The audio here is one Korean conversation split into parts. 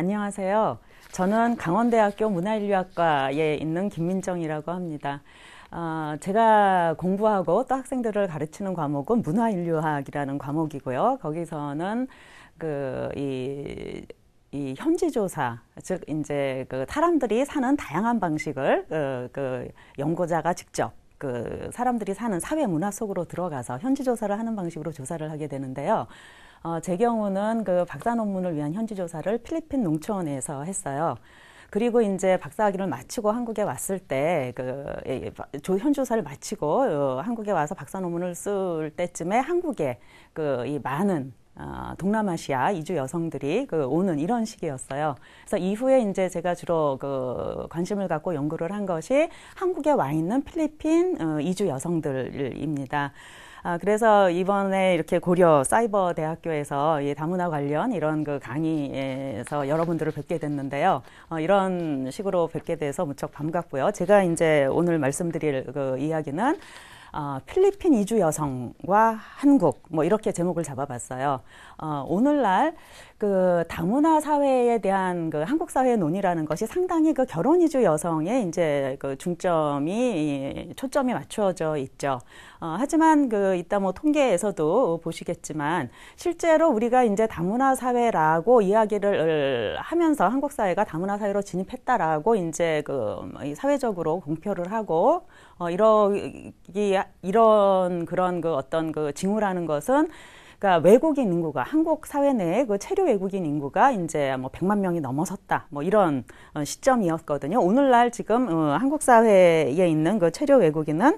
안녕하세요. 저는 강원대학교 문화인류학과에 있는 김민정이라고 합니다. 어, 제가 공부하고 또 학생들을 가르치는 과목은 문화인류학이라는 과목이고요. 거기서는 그이 이 현지 조사, 즉 이제 그 사람들이 사는 다양한 방식을 그, 그 연구자가 직접 그 사람들이 사는 사회 문화 속으로 들어가서 현지 조사를 하는 방식으로 조사를 하게 되는데요. 어, 제 경우는 그 박사 논문을 위한 현지 조사를 필리핀 농촌에서 했어요. 그리고 이제 박사학위를 마치고 한국에 왔을 때, 그, 예, 예, 현조사를 마치고 어, 한국에 와서 박사 논문을 쓸 때쯤에 한국에 그 이 많은 어, 동남아시아 이주 여성들이 그 오는 이런 시기였어요. 그래서 이후에 이제 제가 주로 그 관심을 갖고 연구를 한 것이 한국에 와 있는 필리핀 어, 이주 여성들입니다. 아, 그래서 이번에 이렇게 고려 사이버 대학교에서 이 다문화 관련 이런 그 강의에서 여러분들을 뵙게 됐는데요. 어, 이런 식으로 뵙게 돼서 무척 반갑고요. 제가 이제 오늘 말씀드릴 그 이야기는 어, 필리핀 이주 여성과 한국 뭐 이렇게 제목을 잡아봤어요. 어, 오늘날 그 다문화 사회에 대한 그 한국 사회의 논의라는 것이 상당히 그 결혼 이주 여성의 이제 그 중점이 초점이 맞추어져 있죠. 어, 하지만 그 이따 뭐 통계에서도 보시겠지만 실제로 우리가 이제 다문화 사회라고 이야기를 하면서 한국 사회가 다문화 사회로 진입했다라고 이제 그 뭐 사회적으로 공표를 하고 어, 이러 이런 그런 그 어떤 그 징후라는 것은 그러니까 외국인 인구가 한국 사회 내에 그 체류 외국인 인구가 이제 뭐 100만 명이 넘어섰다. 뭐 이런 어, 시점이었거든요. 오늘날 지금 어, 한국 사회에 있는 그 체류 외국인은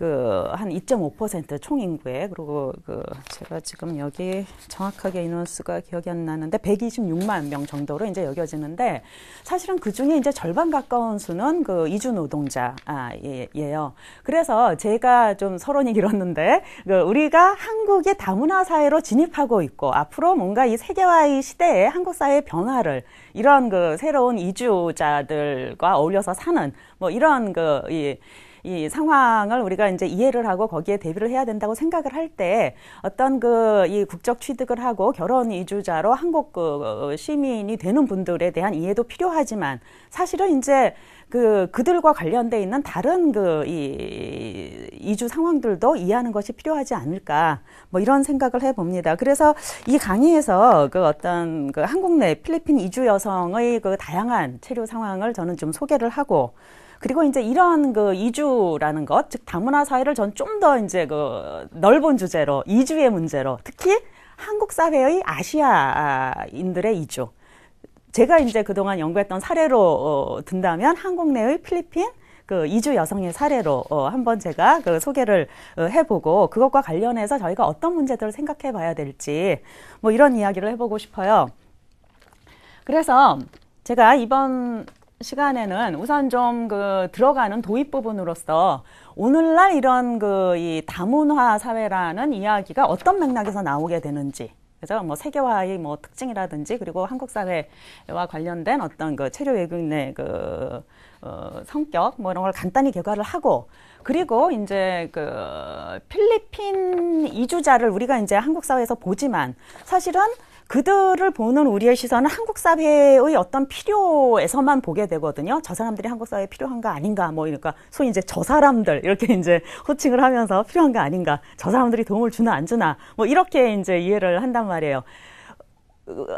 그한 2.5%총 인구에 그리고 그 제가 지금 여기 정확하게 인원수가 기억이 안 나는데 126만 명 정도로 이제 여겨지는데 사실은 그 중에 이제 절반 가까운 수는 그 이주 노동자예요. 아, 예, 아예 그래서 제가 좀 서론이 길었는데 그 우리가 한국의 다문화 사회로 진입하고 있고 앞으로 뭔가 이 세계화의 시대에 한국 사회의 변화를 이런 그 새로운 이주자들과 어울려서 사는 뭐 이런 그이 이 상황을 우리가 이제 이해를 하고 거기에 대비를 해야 된다고 생각을 할 때 어떤 그 이 국적 취득을 하고 결혼 이주자로 한국 그 어, 시민이 되는 분들에 대한 이해도 필요하지만 사실은 이제 그 그들과 관련돼 있는 다른 그 이 이주 상황들도 이해하는 것이 필요하지 않을까 뭐 이런 생각을 해봅니다. 그래서 이 강의에서 그 어떤 그 한국 내 필리핀 이주 여성의 그 다양한 체류 상황을 저는 좀 소개를 하고 그리고 이제 이러한 그 이주라는 것, 즉 다문화 사회를 전 좀 더 이제 그 넓은 주제로 이주의 문제로 특히 한국 사회의 아시아인들의 이주. 제가 이제 그동안 연구했던 사례로 어, 든다면 한국 내의 필리핀 그 이주 여성의 사례로 어, 한번 제가 그 소개를 어, 해보고 그것과 관련해서 저희가 어떤 문제들을 생각해 봐야 될지 뭐 이런 이야기를 해보고 싶어요. 그래서 제가 이번 시간에는 우선 좀 그 들어가는 도입 부분으로서 오늘날 이런 그 이 다문화 사회라는 이야기가 어떤 맥락에서 나오게 되는지 그래서 뭐 세계화의 뭐 특징이라든지 그리고 한국 사회와 관련된 어떤 그 체류 외국인의 그 어, 성격 뭐 이런 걸 간단히 개괄을 하고 그리고 이제 그 필리핀 이주자를 우리가 이제 한국 사회에서 보지만 사실은 그들을 보는 우리의 시선은 한국 사회의 어떤 필요에서만 보게 되거든요. 저 사람들이 한국 사회에 필요한거 아닌가 뭐 그러니까 소위 이제 저 사람들 이렇게 이제 호칭을 하면서 필요한가 아닌가 저 사람들이 도움을 주나 안 주나 뭐 이렇게 이제 이해를 한단 말이에요.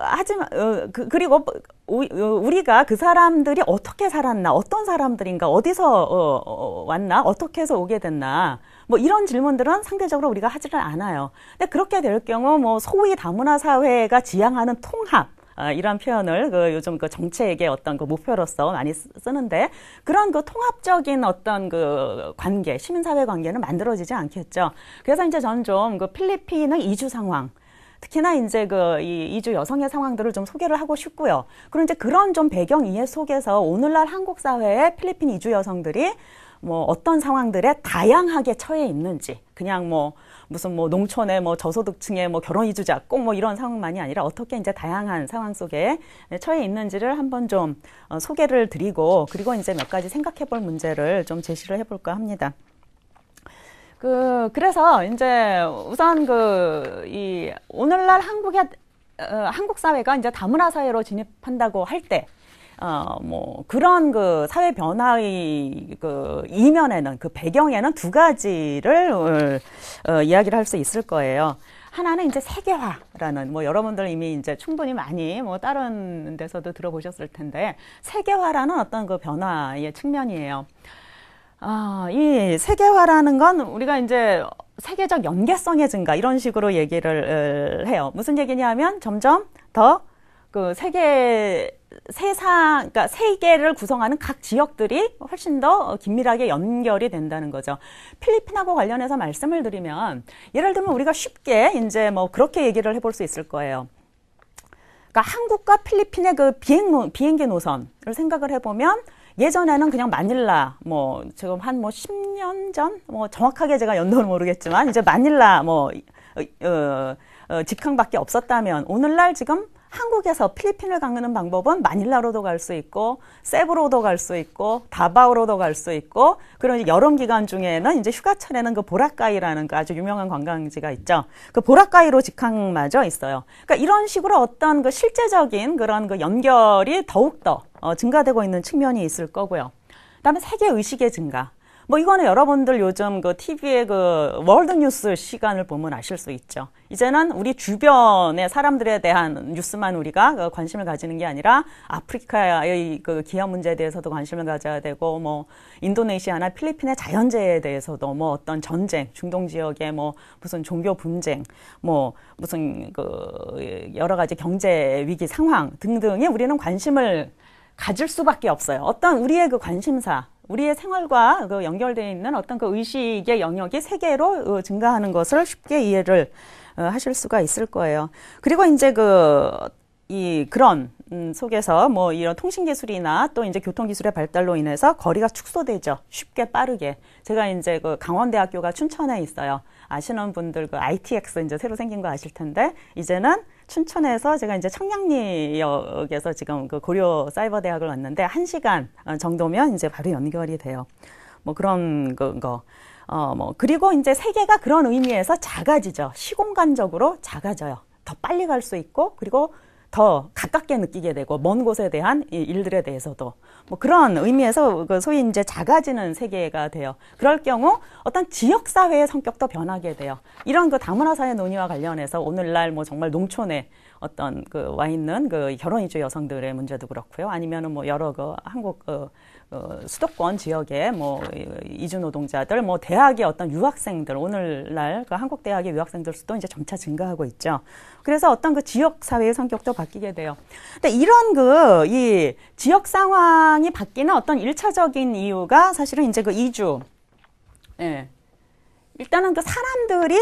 하지만 어, 그, 그리고 그 우리가 그 사람들이 어떻게 살았나 어떤 사람들인가 어디서 어, 어 왔나 어떻게 해서 오게 됐나 뭐 이런 질문들은 상대적으로 우리가 하지를 않아요. 근데 그렇게 될 경우 뭐 소위 다문화 사회가 지향하는 통합 아, 이런 표현을 그 요즘 그 정책의 어떤 그 목표로서 많이 쓰는데 그런 그 통합적인 어떤 그 관계, 시민사회 관계는 만들어지지 않겠죠. 그래서 이제 저는 좀그 필리핀의 이주 상황, 특히나 이제 그이 이주 여성의 상황들을 좀 소개를 하고 싶고요. 그런 이제 그런 좀 배경 이해 속에서 오늘날 한국 사회에 필리핀 이주 여성들이 뭐 어떤 상황들에 다양하게 처해 있는지 그냥 뭐 무슨 뭐 농촌에 뭐 저소득층에 뭐 결혼 이주자 꼭 뭐 이런 상황만이 아니라 어떻게 이제 다양한 상황 속에 처해 있는지를 한번 좀 어, 소개를 드리고 그리고 이제 몇 가지 생각해 볼 문제를 좀 제시를 해볼까 합니다. 그 그래서 이제 우선 그 이 오늘날 한국의 어, 한국 사회가 이제 다문화 사회로 진입한다고 할때 어뭐 그런 그 사회 변화의 그 이면에는 그 배경에는 두 가지를 어, 이야기를 할 수 있을 거예요. 하나는 이제 세계화라는 뭐 여러분들 이미 이제 충분히 많이 뭐 다른 데서도 들어보셨을 텐데 세계화라는 어떤 그 변화의 측면이에요. 아, 이 세계화라는 건 우리가 이제 세계적 연계성의 증가 이런 식으로 얘기를 어, 해요. 무슨 얘기냐면 점점 더그 세계 세상, 그러니까 세계를 구성하는 각 지역들이 훨씬 더 긴밀하게 연결이 된다는 거죠. 필리핀하고 관련해서 말씀을 드리면, 예를 들면 우리가 쉽게 이제 뭐 그렇게 얘기를 해볼 수 있을 거예요. 그러니까 한국과 필리핀의 그 비행, 비행기 노선을 생각을 해보면, 예전에는 그냥 마닐라, 뭐, 지금 한 뭐 10년 전? 뭐 정확하게 제가 연도는 모르겠지만, 이제 마닐라, 뭐, 어, 어, 어 직항밖에 없었다면 오늘날 지금 한국에서 필리핀을 가는 방법은 마닐라로도 갈 수 있고 세부로도 갈 수 있고 다바오로도 갈 수 있고 그런 여름 기간 중에는 이제 휴가철에는 그 보라카이라는 그 아주 유명한 관광지가 있죠. 그 보라카이로 직항마저 있어요. 그러니까 이런 식으로 어떤 그 실제적인 그런 그 연결이 더욱더 어, 증가되고 있는 측면이 있을 거고요. 그다음에 세계 의식의 증가. 뭐 이거는 여러분들 요즘 그 TV의 그 월드뉴스 시간을 보면 아실 수 있죠. 이제는 우리 주변의 사람들에 대한 뉴스만 우리가 그 관심을 가지는 게 아니라 아프리카의 그 기후 문제에 대해서도 관심을 가져야 되고 뭐 인도네시아나 필리핀의 자연재해에 대해서도 뭐 어떤 전쟁, 중동 지역의 뭐 무슨 종교 분쟁, 뭐 무슨 그 여러 가지 경제 위기 상황 등등에 우리는 관심을 가질 수밖에 없어요. 어떤 우리의 그 관심사 우리의 생활과 그 연결되어 있는 어떤 그 의식의 영역이 세계로 어, 증가하는 것을 쉽게 이해를 어, 하실 수가 있을 거예요. 그리고 이제 그, 이, 그런, 음, 속에서 뭐 이런 통신기술이나 또 이제 교통기술의 발달로 인해서 거리가 축소되죠. 쉽게 빠르게. 제가 이제 그 강원대학교가 춘천에 있어요. 아시는 분들 그 ITX 이제 새로 생긴 거 아실 텐데, 이제는 춘천에서 제가 이제 청량리역에서 지금 그 고려 사이버 대학을 왔는데 한 시간 어, 정도면 이제 바로 연결이 돼요. 뭐 그런 거. 거. 어, 뭐 그리고 이제 세계가 그런 의미에서 작아지죠. 시공간적으로 작아져요. 더 빨리 갈 수 있고 그리고 더 가깝게 느끼게 되고 먼 곳에 대한 일들에 대해서도 뭐 그런 의미에서 그 소위 이제 작아지는 세계가 돼요. 그럴 경우 어떤 지역 사회의 성격도 변하게 돼요. 이런 그 다문화 사회 논의와 관련해서 오늘날 뭐 정말 농촌에 어떤 그 와 있는 그 결혼 이주 여성들의 문제도 그렇고요. 아니면은 뭐 여러 그 한국 그 어, 수도권 지역의 뭐 이주 노동자들, 뭐 대학의 어떤 유학생들 오늘날 그 한국 대학의 유학생들 수도 이제 점차 증가하고 있죠. 그래서 어떤 그 지역 사회의 성격도 바뀌게 돼요. 근데 이런 그 이 지역 상황이 바뀌는 어떤 일차적인 이유가 사실은 이제 그 이주, 예. 일단은 그 사람들이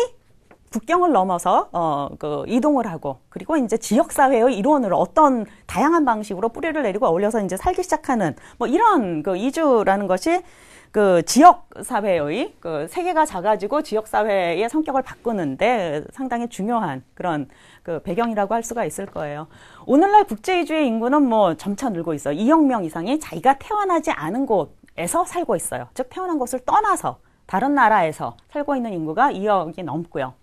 국경을 넘어서 어, 그 이동을 하고 그리고 이제 지역 사회의 일원으로 어떤 다양한 방식으로 뿌리를 내리고 어울려서 이제 살기 시작하는 뭐 이런 그 이주라는 것이 그 지역 사회의 그 세계가 작아지고 지역 사회의 성격을 바꾸는데 상당히 중요한 그런 그 배경이라고 할 수가 있을 거예요. 오늘날 국제 이주의 인구는 뭐 점차 늘고 있어요. 2억 명 이상이 자기가 태어나지 않은 곳에서 살고 있어요. 즉 태어난 곳을 떠나서 다른 나라에서 살고 있는 인구가 2억이 넘고요.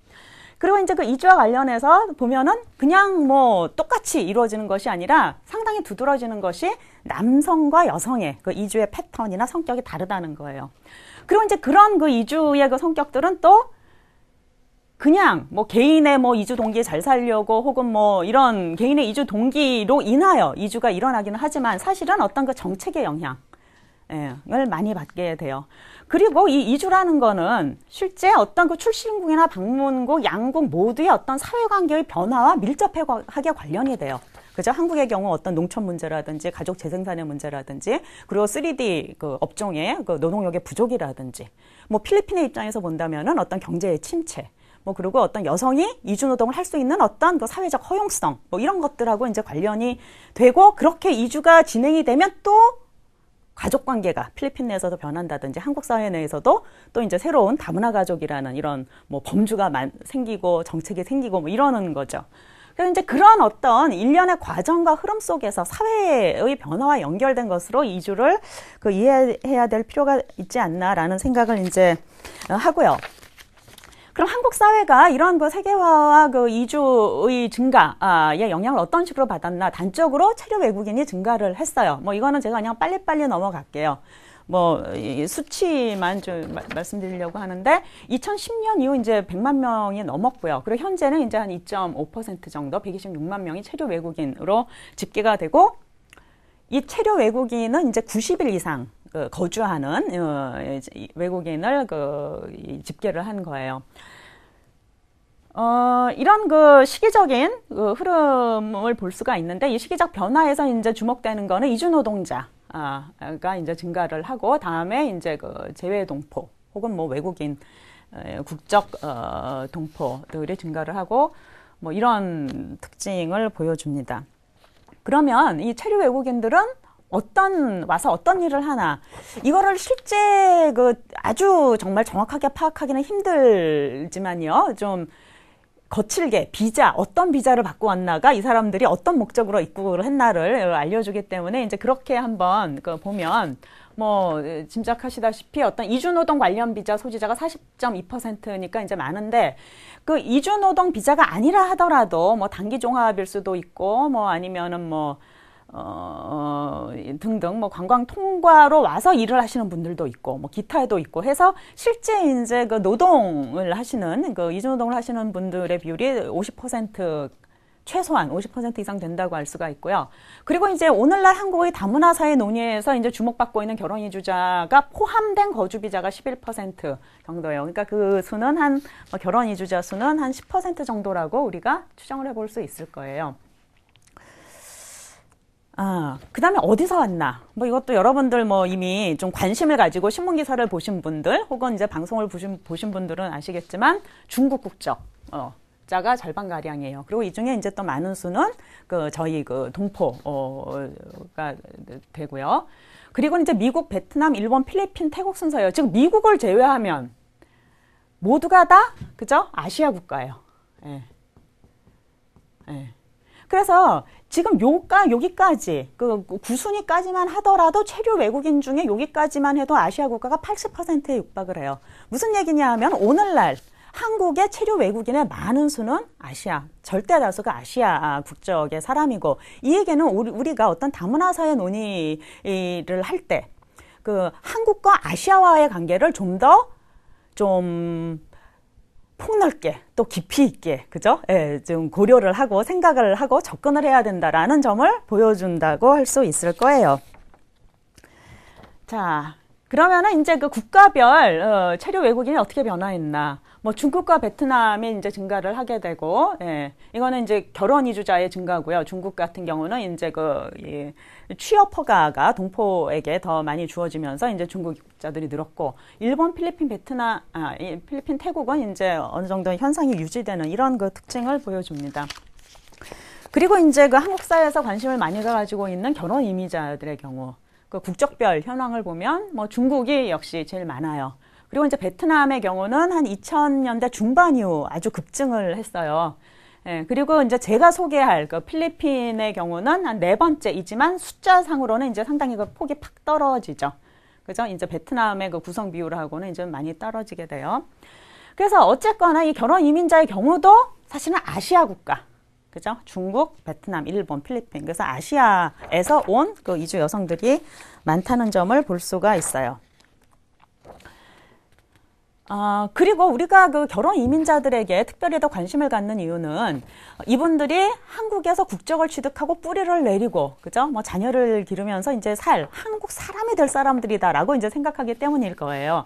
그리고 이제 그 이주와 관련해서 보면은 그냥 뭐 똑같이 이루어지는 것이 아니라 상당히 두드러지는 것이 남성과 여성의 그 이주의 패턴이나 성격이 다르다는 거예요. 그리고 이제 그런 그 이주의 그 성격들은 또 그냥 뭐 개인의 뭐 이주 동기 에잘 살려고 혹은 뭐 이런 개인의 이주 동기로 인하여 이주가 일어나기는 하지만 사실은 어떤 그 정책의 영향을 많이 받게 돼요. 그리고 이 이주라는 거는 실제 어떤 그 출신국이나 방문국, 양국 모두의 어떤 사회관계의 변화와 밀접하게 관련이 돼요. 그죠? 한국의 경우 어떤 농촌 문제라든지 가족 재생산의 문제라든지 그리고 3D 그 업종의 그 노동력의 부족이라든지 뭐 필리핀의 입장에서 본다면은 어떤 경제의 침체 뭐 그리고 어떤 여성이 이주 노동을 할 수 있는 어떤 그 사회적 허용성 뭐 이런 것들하고 이제 관련이 되고 그렇게 이주가 진행이 되면 또 가족 관계가 필리핀 내에서도 변한다든지 한국 사회 내에서도 또 이제 새로운 다문화 가족이라는 이런 뭐 범주가 생기고 정책이 생기고 뭐 이러는 거죠. 그래서 이제 그런 어떤 일련의 과정과 흐름 속에서 사회의 변화와 연결된 것으로 이주를 그 이해해야 될 필요가 있지 않나라는 생각을 이제 하고요. 그럼 한국 사회가 이러한 그 세계화와 그 이주의 증가에 영향을 어떤 식으로 받았나 단적으로 체류 외국인이 증가를 했어요. 뭐 이거는 제가 그냥 빨리빨리 넘어갈게요. 뭐 수치만 좀 마, 말씀드리려고 하는데 2010년 이후 이제 100만 명이 넘었고요. 그리고 현재는 이제 한 2.5% 정도 126만 명이 체류 외국인으로 집계가 되고 이 체류 외국인은 이제 90일 이상 그 거주하는 어, 외국인을 그 집계를 한 거예요. 어, 이런 그 시기적인 그 흐름을 볼 수가 있는데 이 시기적 변화에서 이제 주목되는 거는 이주노동자가 아, 이제 증가를 하고 다음에 이제 그 재외동포 혹은 뭐 외국인 어, 국적 어, 동포들이 증가를 하고 뭐 이런 특징을 보여줍니다. 그러면 이 체류 외국인들은 어떤 와서 어떤 일을 하나 이거를 실제 그 아주 정말 정확하게 파악하기는 힘들지만요 좀 거칠게 비자 어떤 비자를 받고 왔나가 이 사람들이 어떤 목적으로 입국을 했나를 알려주기 때문에 이제 그렇게 한번 그 보면 뭐 짐작하시다시피 어떤 이주노동 관련 비자 소지자가 40.2%니까 이제 많은데 그 이주노동 비자가 아니라 하더라도 뭐 단기 종합일 수도 있고 뭐 아니면은 뭐 어, 어, 등등 뭐 관광 통과로 와서 일을 하시는 분들도 있고 뭐 기타에도 있고 해서 실제 이제 그 노동을 하시는 그 이주노동을 하시는 분들의 비율이 50% 최소한 50% 이상 된다고 할 수가 있고요. 그리고 이제 오늘날 한국의 다문화 사회 논의에서 이제 주목받고 있는 결혼 이주자가 포함된 거주비자가 11% 정도예요. 그러니까 그 수는 한뭐 결혼 이주자 수는 한 10% 정도라고 우리가 추정을 해볼 수 있을 거예요. 아, 그 다음에 어디서 왔나? 뭐 이것도 여러분들 뭐 이미 좀 관심을 가지고 신문 기사를 보신 분들 혹은 이제 방송을 보신, 보신 분들은 아시겠지만 중국 국적, 어, 자가 절반가량이에요. 그리고 이 중에 이제 또 많은 수는 그 저희 그 동포가 어, 되고요. 그리고 이제 미국, 베트남, 일본, 필리핀, 태국 순서예요. 지금 미국을 제외하면 모두가 다, 그죠? 아시아 국가예요. 예. 예. 그래서 지금 요가 여기까지 그 구순위까지만 하더라도 체류 외국인 중에 여기까지만 해도 아시아 국가가 80%에 육박을 해요. 무슨 얘기냐 하면 오늘날 한국의 체류 외국인의 많은 수는 아시아, 절대 다수가 아시아 아, 국적의 사람이고 이 얘기는 우리가 어떤 다문화 사회 논의를 할 때 그 한국과 아시아와의 관계를 좀더좀 폭넓게 또 깊이 있게 그죠? 예, 좀 고려를 하고 생각을 하고 접근을 해야 된다라는 점을 보여준다고 할 수 있을 거예요. 자, 그러면은 이제 그 국가별 어, 체류 외국인이 어떻게 변화했나? 뭐 중국과 베트남이 이제 증가를 하게 되고, 예. 이거는 이제 결혼 이주자의 증가고요. 중국 같은 경우는 이제 그, 예, 취업 허가가 동포에게 더 많이 주어지면서 이제 중국자들이 늘었고, 일본, 필리핀, 베트남, 아, 필리핀, 태국은 이제 어느 정도 현상이 유지되는 이런 그 특징을 보여줍니다. 그리고 이제 그 한국 사회에서 관심을 많이 가지고 있는 결혼 이미자들의 경우, 그 국적별 현황을 보면 뭐 중국이 역시 제일 많아요. 그리고 이제 베트남의 경우는 한 2000년대 중반 이후 아주 급증을 했어요. 예, 그리고 이제 제가 소개할 그 필리핀의 경우는 한 네 번째이지만 숫자상으로는 이제 상당히 그 폭이 팍 떨어지죠. 그죠? 이제 베트남의 그 구성 비율하고는 이제 많이 떨어지게 돼요. 그래서 어쨌거나 이 결혼 이민자의 경우도 사실은 아시아 국가. 그죠? 중국, 베트남, 일본, 필리핀. 그래서 아시아에서 온 그 이주 여성들이 많다는 점을 볼 수가 있어요. 아, 그리고 우리가 그 결혼 이민자들에게 특별히 더 관심을 갖는 이유는 이분들이 한국에서 국적을 취득하고 뿌리를 내리고, 그죠? 뭐 자녀를 기르면서 이제 살, 한국 사람이 될 사람들이다라고 이제 생각하기 때문일 거예요.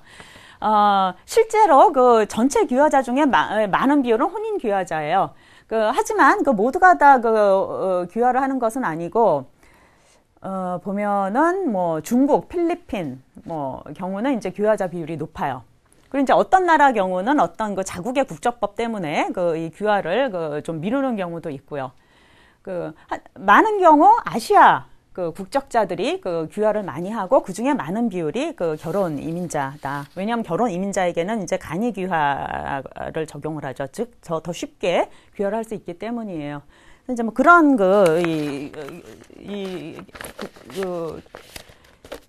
어, 실제로 그 전체 귀화자 중에 마, 많은 비율은 혼인 귀화자예요. 그, 하지만 그 모두가 다 그, 어, 귀화를 하는 것은 아니고, 어, 보면은 뭐 중국, 필리핀, 뭐 경우는 이제 귀화자 비율이 높아요. 그리고 이제 어떤 나라 경우는 어떤 그 자국의 국적법 때문에 그 이 귀화를 그 좀 미루는 경우도 있고요. 그 많은 경우 아시아 그 국적자들이 그 귀화를 많이 하고 그 중에 많은 비율이 그 결혼 이민자다. 왜냐하면 결혼 이민자에게는 이제 간이 귀화를 적용을 하죠. 즉, 저더 쉽게 귀화를 할 수 있기 때문이에요. 이제 뭐 그런 그, 이, 이, 이 그, 그,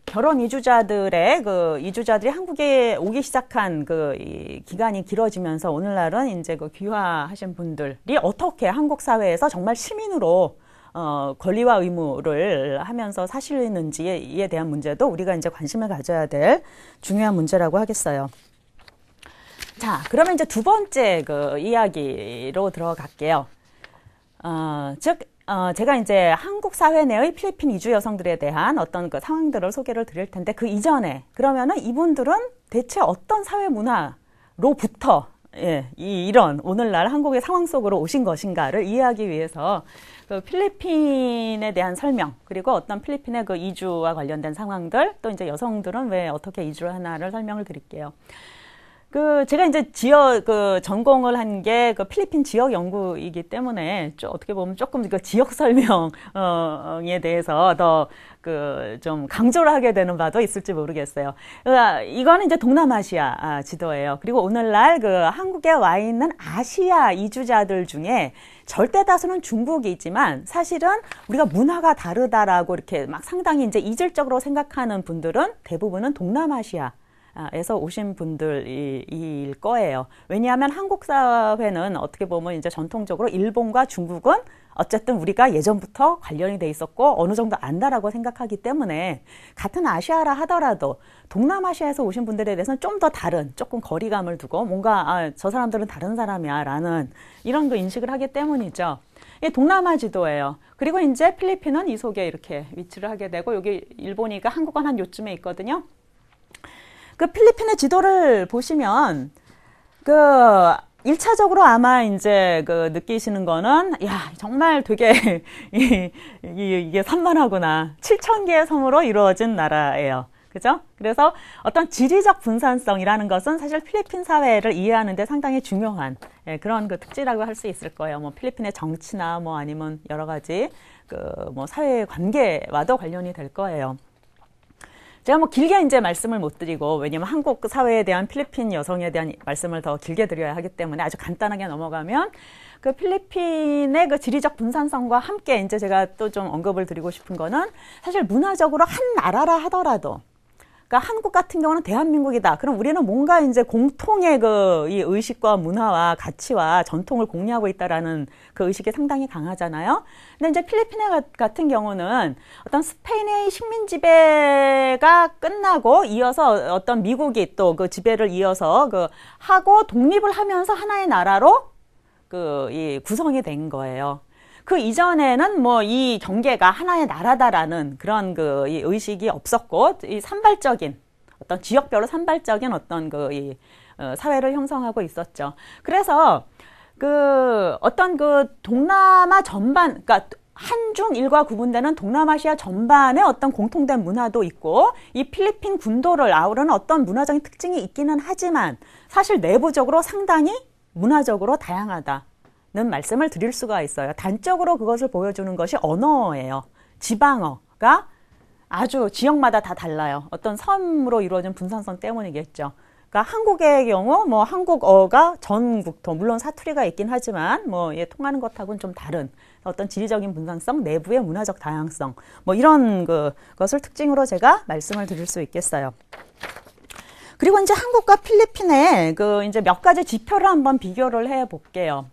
결혼 이주자들의 그 이주자들이 한국에 오기 시작한 그 이 기간이 길어지면서 오늘날은 이제 그 귀화하신 분들이 어떻게 한국 사회에서 정말 시민으로 어, 권리와 의무를 하면서 사실있는지에 대한 문제도 우리가 이제 관심을 가져야 될 중요한 문제라고 하겠어요. 자, 그러면 이제 두 번째 그 이야기로 들어갈게요. 어, 즉, 어, 제가 이제 한국 사회 내의 필리핀 이주 여성들에 대한 어떤 그 상황들을 소개를 드릴 텐데 그 이전에 그러면은 이분들은 대체 어떤 사회 문화로부터 예, 이, 이런 오늘날 한국의 상황 속으로 오신 것인가를 이해하기 위해서 그 필리핀에 대한 설명 그리고 어떤 필리핀의 그 이주와 관련된 상황들 또 이제 여성들은 왜 어떻게 이주를 하나를 설명을 드릴게요. 그 제가 이제 지역 그 전공을 한 게 그 필리핀 지역 연구이기 때문에 좀 어떻게 보면 조금 그 지역 설명에 어, 대해서 더 그 좀 강조를 하게 되는 바도 있을지 모르겠어요. 그, 아, 이거는 이제 동남아시아 아, 지도예요. 그리고 오늘날 그 한국에 와 있는 아시아 이주자들 중에 절대 다수는 중국이지만 사실은 우리가 문화가 다르다라고 이렇게 막 상당히 이제 이질적으로 생각하는 분들은 대부분은 동남아시아 아, 에서 오신 분들일 거예요. 왜냐하면 한국 사회는 어떻게 보면 이제 전통적으로 일본과 중국은 어쨌든 우리가 예전부터 관련이 돼 있었고 어느 정도 안다라고 생각하기 때문에 같은 아시아라 하더라도 동남아시아에서 오신 분들에 대해서는 좀 더 다른 조금 거리감을 두고 뭔가 아, 저 사람들은 다른 사람이야라는 이런 그 인식을 하기 때문이죠. 이 동남아 지도예요. 그리고 이제 필리핀은 이 속에 이렇게 위치를 하게 되고 여기 일본이가 한국은 한 요쯤에 있거든요. 그 필리핀의 지도를 보시면 그 1차적으로 아마 이제 그 느끼시는 거는 야 정말 되게 이, 이, 게 산만하구나 7천 개의 섬으로 이루어진 나라예요. 그죠? 그래서 어떤 지리적 분산성이라는 것은 사실 필리핀 사회를 이해하는 데 상당히 중요한 예, 그런 그특질이라고할 수 있을 거예요. 뭐 필리핀의 정치나 뭐 아니면 여러 가지 그 뭐 사회 관계와도 관련이 될 거예요. 제가 뭐 길게 이제 말씀을 못 드리고 왜냐면 한국 사회에 대한 필리핀 여성에 대한 말씀을 더 길게 드려야 하기 때문에 아주 간단하게 넘어가면 그 필리핀의 그 지리적 분산성과 함께 이제 제가 또 좀 언급을 드리고 싶은 거는 사실 문화적으로 한 나라라 하더라도 그러니까 한국 같은 경우는 대한민국이다. 그럼 우리는 뭔가 이제 공통의 그이 의식과 문화와 가치와 전통을 공유하고 있다라는 그 의식이 상당히 강하잖아요. 근데 이제 필리핀에 가, 같은 경우는 어떤 스페인의 식민 지배가 끝나고 이어서 어떤 미국이 또 그 지배를 이어서 그 하고 독립을 하면서 하나의 나라로 그 이 구성이 된 거예요. 그 이전에는 뭐 이 경계가 하나의 나라다라는 그런 그 의식이 없었고 이 산발적인 어떤 지역별로 산발적인 어떤 그이 어, 사회를 형성하고 있었죠. 그래서 그 어떤 그 동남아 전반 그러니까 한중 일과 구분되는 동남아시아 전반의 어떤 공통된 문화도 있고 이 필리핀 군도를 아우르는 어떤 문화적인 특징이 있기는 하지만 사실 내부적으로 상당히 문화적으로 다양하다. 는 말씀을 드릴 수가 있어요. 단적으로 그것을 보여주는 것이 언어예요. 지방어가 아주 지역마다 다 달라요. 어떤 섬으로 이루어진 분산성 때문이겠죠. 그러니까 한국의 경우 뭐 한국어가 전국토 물론 사투리가 있긴 하지만 뭐 예, 통하는 것하고는 좀 다른 어떤 지리적인 분산성 내부의 문화적 다양성 뭐 이런 그, 것을 특징으로 제가 말씀을 드릴 수 있겠어요. 그리고 이제 한국과 필리핀의 그 이제 몇 가지 지표를 한번 비교를 해 볼게요.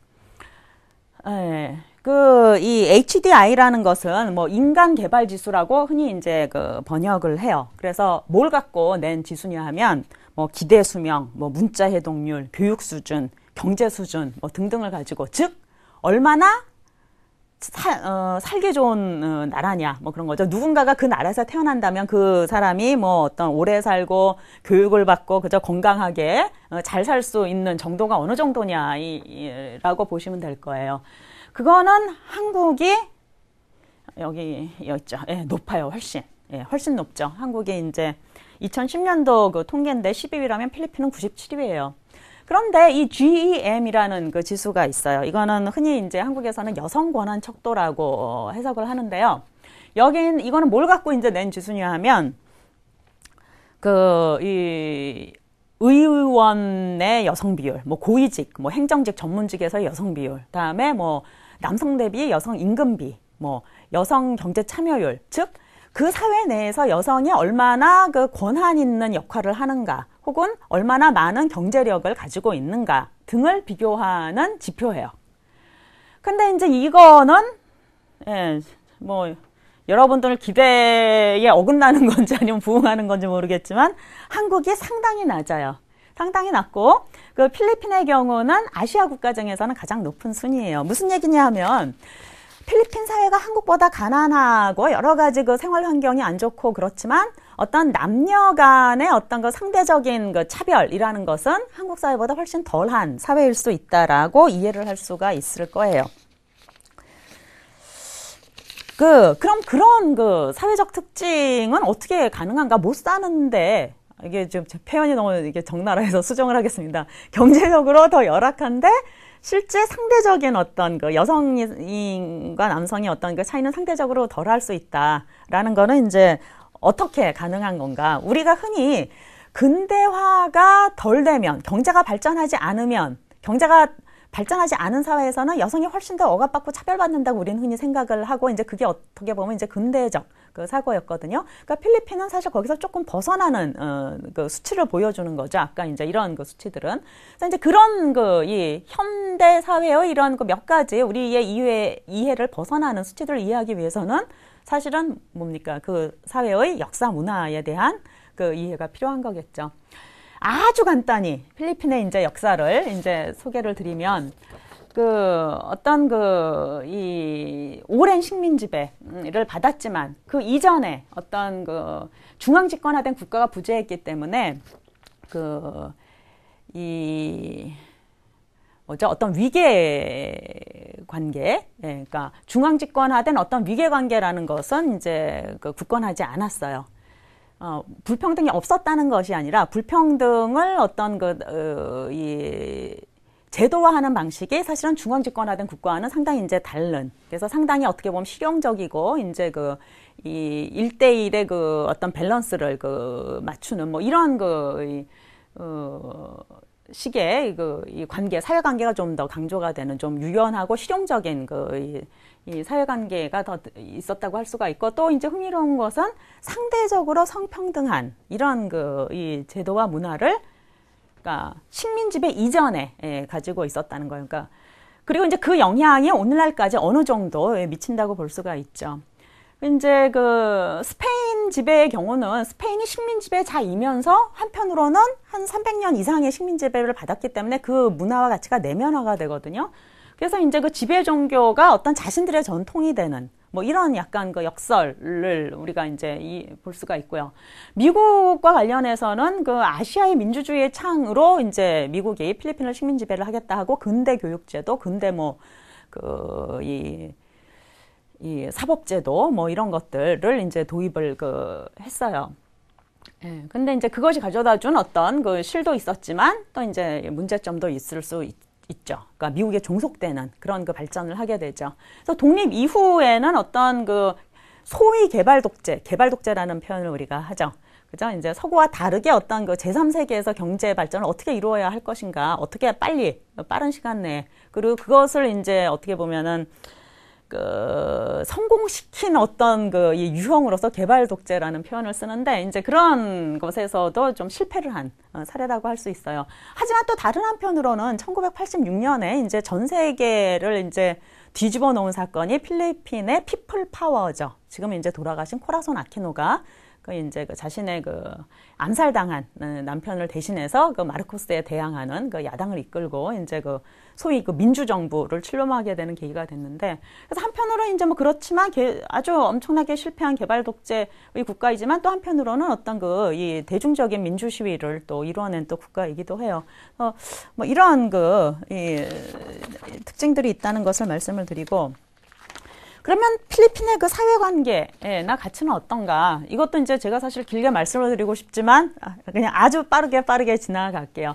네. 예. 그이 HDI라는 것은 뭐 인간 개발 지수라고 흔히 이제 그 번역을 해요. 그래서 뭘 갖고 낸 지수냐 하면 뭐 기대 수명, 뭐 문자 해독률, 교육 수준, 경제 수준 뭐 등등을 가지고 즉 얼마나 사, 어, 살기 좋은 어, 나라냐 뭐 그런 거죠. 누군가가 그 나라에서 태어난다면 그 사람이 뭐 어떤 오래 살고 교육을 받고 그저 건강하게 어, 잘살 수 있는 정도가 어느 정도냐라고 보시면 될 거예요. 그거는 한국이 여기 있죠. 예, 높아요, 훨씬. 예, 훨씬 높죠. 한국이 이제 2010년도 그 통계인데 12위라면 필리핀은 97위예요. 그런데 이 GEM이라는 그 지수가 있어요. 이거는 흔히 이제 한국에서는 여성 권한 척도라고 어, 해석을 하는데요. 여긴 이거는 뭘 갖고 이제 낸 지수냐 하면 그이 의원의 여성 비율, 뭐 고위직, 뭐 행정직, 전문직에서의 여성 비율, 다음에 뭐 남성 대비 여성 임금 비, 뭐 여성 경제 참여율, 즉 그 사회 내에서 여성이 얼마나 그 권한 있는 역할을 하는가, 혹은 얼마나 많은 경제력을 가지고 있는가 등을 비교하는 지표예요. 근데 이제 이거는 예, 뭐 여러분들 기대에 어긋나는 건지 아니면 부응하는 건지 모르겠지만 한국이 상당히 낮아요. 상당히 낮고 그 필리핀의 경우는 아시아 국가 중에서는 가장 높은 순위예요 무슨 얘기냐 하면 필리핀 사회가 한국보다 가난하고 여러 가지 그 생활 환경이 안 좋고 그렇지만 어떤 남녀 간의 어떤 그 상대적인 그 차별이라는 것은 한국 사회보다 훨씬 덜한 사회일 수 있다라고 이해를 할 수가 있을 거예요. 그, 그럼 그런 그 사회적 특징은 어떻게 가능한가? 못 사는데, 이게 지금 제 표현이 너무 이게 적나라해서 수정을 하겠습니다. 경제적으로 더 열악한데, 실제 상대적인 어떤 그 여성인과 남성의 어떤 그 차이는 상대적으로 덜 할 수 있다라는 거는 이제 어떻게 가능한 건가? 우리가 흔히 근대화가 덜 되면 경제가 발전하지 않으면 경제가 발전하지 않은 사회에서는 여성이 훨씬 더 억압받고 차별받는다고 우리는 흔히 생각을 하고 이제 그게 어떻게 보면 이제 근대적 그 사고였거든요. 그러니까 필리핀은 사실 거기서 조금 벗어나는 어, 그 수치를 보여주는 거죠. 아까 이제 이런 그 수치들은. 그래서 이제 그런 그 이 현대 사회의 이런 그 몇 가지 우리의 이해 이해를 벗어나는 수치들을 이해하기 위해서는 사실은 뭡니까 그 사회의 역사 문화에 대한 그 이해가 필요한 거겠죠. 아주 간단히 필리핀의 이제 역사를 이제 소개를 드리면 그 어떤 그 이 오랜 식민 지배를 받았지만 그 이전에 어떤 그 중앙 집권화된 국가가 부재했기 때문에 그이 뭐죠 어떤 위계 관계 예, 그러니까 중앙 집권화된 어떤 위계 관계라는 것은 이제 그 굳건하지 않았어요. 어, 불평등이 없었다는 것이 아니라 불평등을 어떤 그, 어, 이, 제도화하는 방식이 사실은 중앙집권화된 국가와는 상당히 이제 다른. 그래서 상당히 어떻게 보면 실용적이고 이제 그 이 일대일의그 어떤 밸런스를 그 맞추는 뭐 이런 그 어, 시기에 그이 관계, 사회 관계가 좀 더 강조가 되는 좀 유연하고 실용적인 그이 이 사회 관계가 더 있었다고 할 수가 있고 또 이제 흥미로운 것은 상대적으로 성평등한 이런 그이 제도와 문화를 그러니까 식민 지배 이전에 예, 가지고 있었다는 거예요. 그러니까 그리고 이제 그 영향이 오늘날까지 어느 정도 미친다고 볼 수가 있죠. 이제 그 스페인 지배의 경우는 스페인이 식민 지배자이면서 한편으로는 한 300년 이상의 식민 지배를 받았기 때문에 그 문화와 가치가 내면화가 되거든요. 그래서 이제 그 지배 종교가 어떤 자신들의 전통이 되는 뭐 이런 약간 그 역설을 우리가 이제 이, 볼 수가 있고요. 미국과 관련해서는 그 아시아의 민주주의의 창으로 이제 미국이 필리핀을 식민 지배를 하겠다 하고 근대 교육제도, 근대 뭐 그 이 이 사법제도 뭐 이런 것들을 이제 도입을 그 했어요. 예, 근데 이제 그것이 가져다 준 어떤 그 실도 있었지만 또 이제 문제점도 있을 수 있, 있죠. 그러니까 미국에 종속되는 그런 그 발전을 하게 되죠. 그래서 독립 이후에는 어떤 그 소위 개발 독재, 개발 독재라는 표현을 우리가 하죠. 그죠? 이제 서구와 다르게 어떤 그 제3세계에서 경제 발전을 어떻게 이루어야 할 것인가, 어떻게 빨리, 빠른 시간 내에, 그리고 그것을 이제 어떻게 보면은, 그 성공시킨 어떤 그이 유형으로서 개발 독재라는 표현을 쓰는데 이제 그런 것에서도 좀 실패를 한 어, 사례라고 할 수 있어요. 하지만 또 다른 한편으로는 1986년에 이제 전 세계를 이제 뒤집어 놓은 사건이 필리핀의 피플 파워죠. 지금 이제 돌아가신 코라손 아키노가 그 이제 그 자신의 그 암살당한 어, 남편을 대신해서 그 마르코스에 대항하는 그 야당을 이끌고 이제 그 소위 그 민주정부를 출범하게 되는 계기가 됐는데 그래서 한편으로는 이제 뭐 그렇지만 아주 엄청나게 실패한 개발 독재의 국가이지만 또 한편으로는 어떤 그 이 대중적인 민주 시위를 또 이뤄낸 또 국가이기도 해요. 어, 뭐 이러한 그 이 특징들이 있다는 것을 말씀을 드리고 그러면 필리핀의 그 사회관계나 가치는 어떤가? 이것도 이제 제가 사실 길게 말씀을 드리고 싶지만 아, 그냥 아주 빠르게 빠르게 지나갈게요.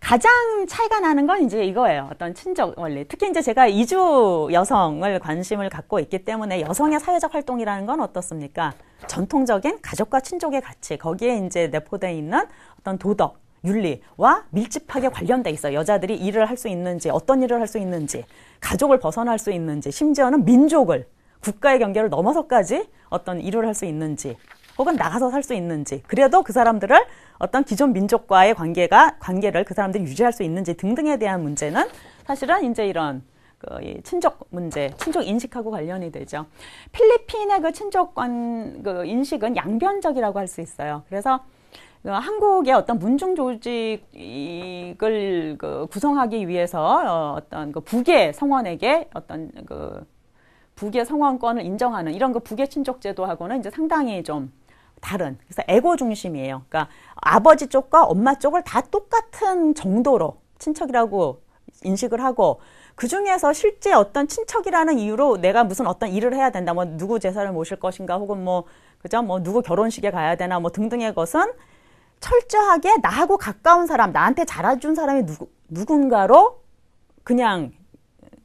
가장 차이가 나는 건 이제 이거예요. 어떤 친적 원리. 특히 이제 제가 이주 여성을 관심을 갖고 있기 때문에 여성의 사회적 활동이라는 건 어떻습니까? 전통적인 가족과 친족의 가치, 거기에 이제 내포되어 있는 어떤 도덕, 윤리와 밀집하게 관련돼 있어요. 여자들이 일을 할 수 있는지, 어떤 일을 할 수 있는지. 가족을 벗어날 수 있는지, 심지어는 민족을 국가의 경계를 넘어서까지 어떤 일을 할 수 있는지, 혹은 나가서 살 수 있는지, 그래도 그 사람들을 어떤 기존 민족과의 관계가 관계를 그 사람들이 유지할 수 있는지 등등에 대한 문제는 사실은 이제 이런 그 친족 문제, 친족 인식하고 관련이 되죠. 필리핀의 그 친족 관그 인식은 양변적이라고 할 수 있어요. 그래서 어, 한국의 어떤 문중 조직을 그 구성하기 위해서 어, 어떤 그 북의 성원에게 어떤 그 북의 성원권을 인정하는 이런 그 북의 친족 제도하고는 이제 상당히 좀 다른 그래서 에고 중심이에요. 그러니까 아버지 쪽과 엄마 쪽을 다 똑같은 정도로 친척이라고 인식을 하고 그 중에서 실제 어떤 친척이라는 이유로 내가 무슨 어떤 일을 해야 된다, 뭐 누구 제사를 모실 것인가, 혹은 뭐 그죠, 뭐 누구 결혼식에 가야 되나, 뭐 등등의 것은 철저하게 나하고 가까운 사람, 나한테 잘해준 사람이 누구, 누군가로 그냥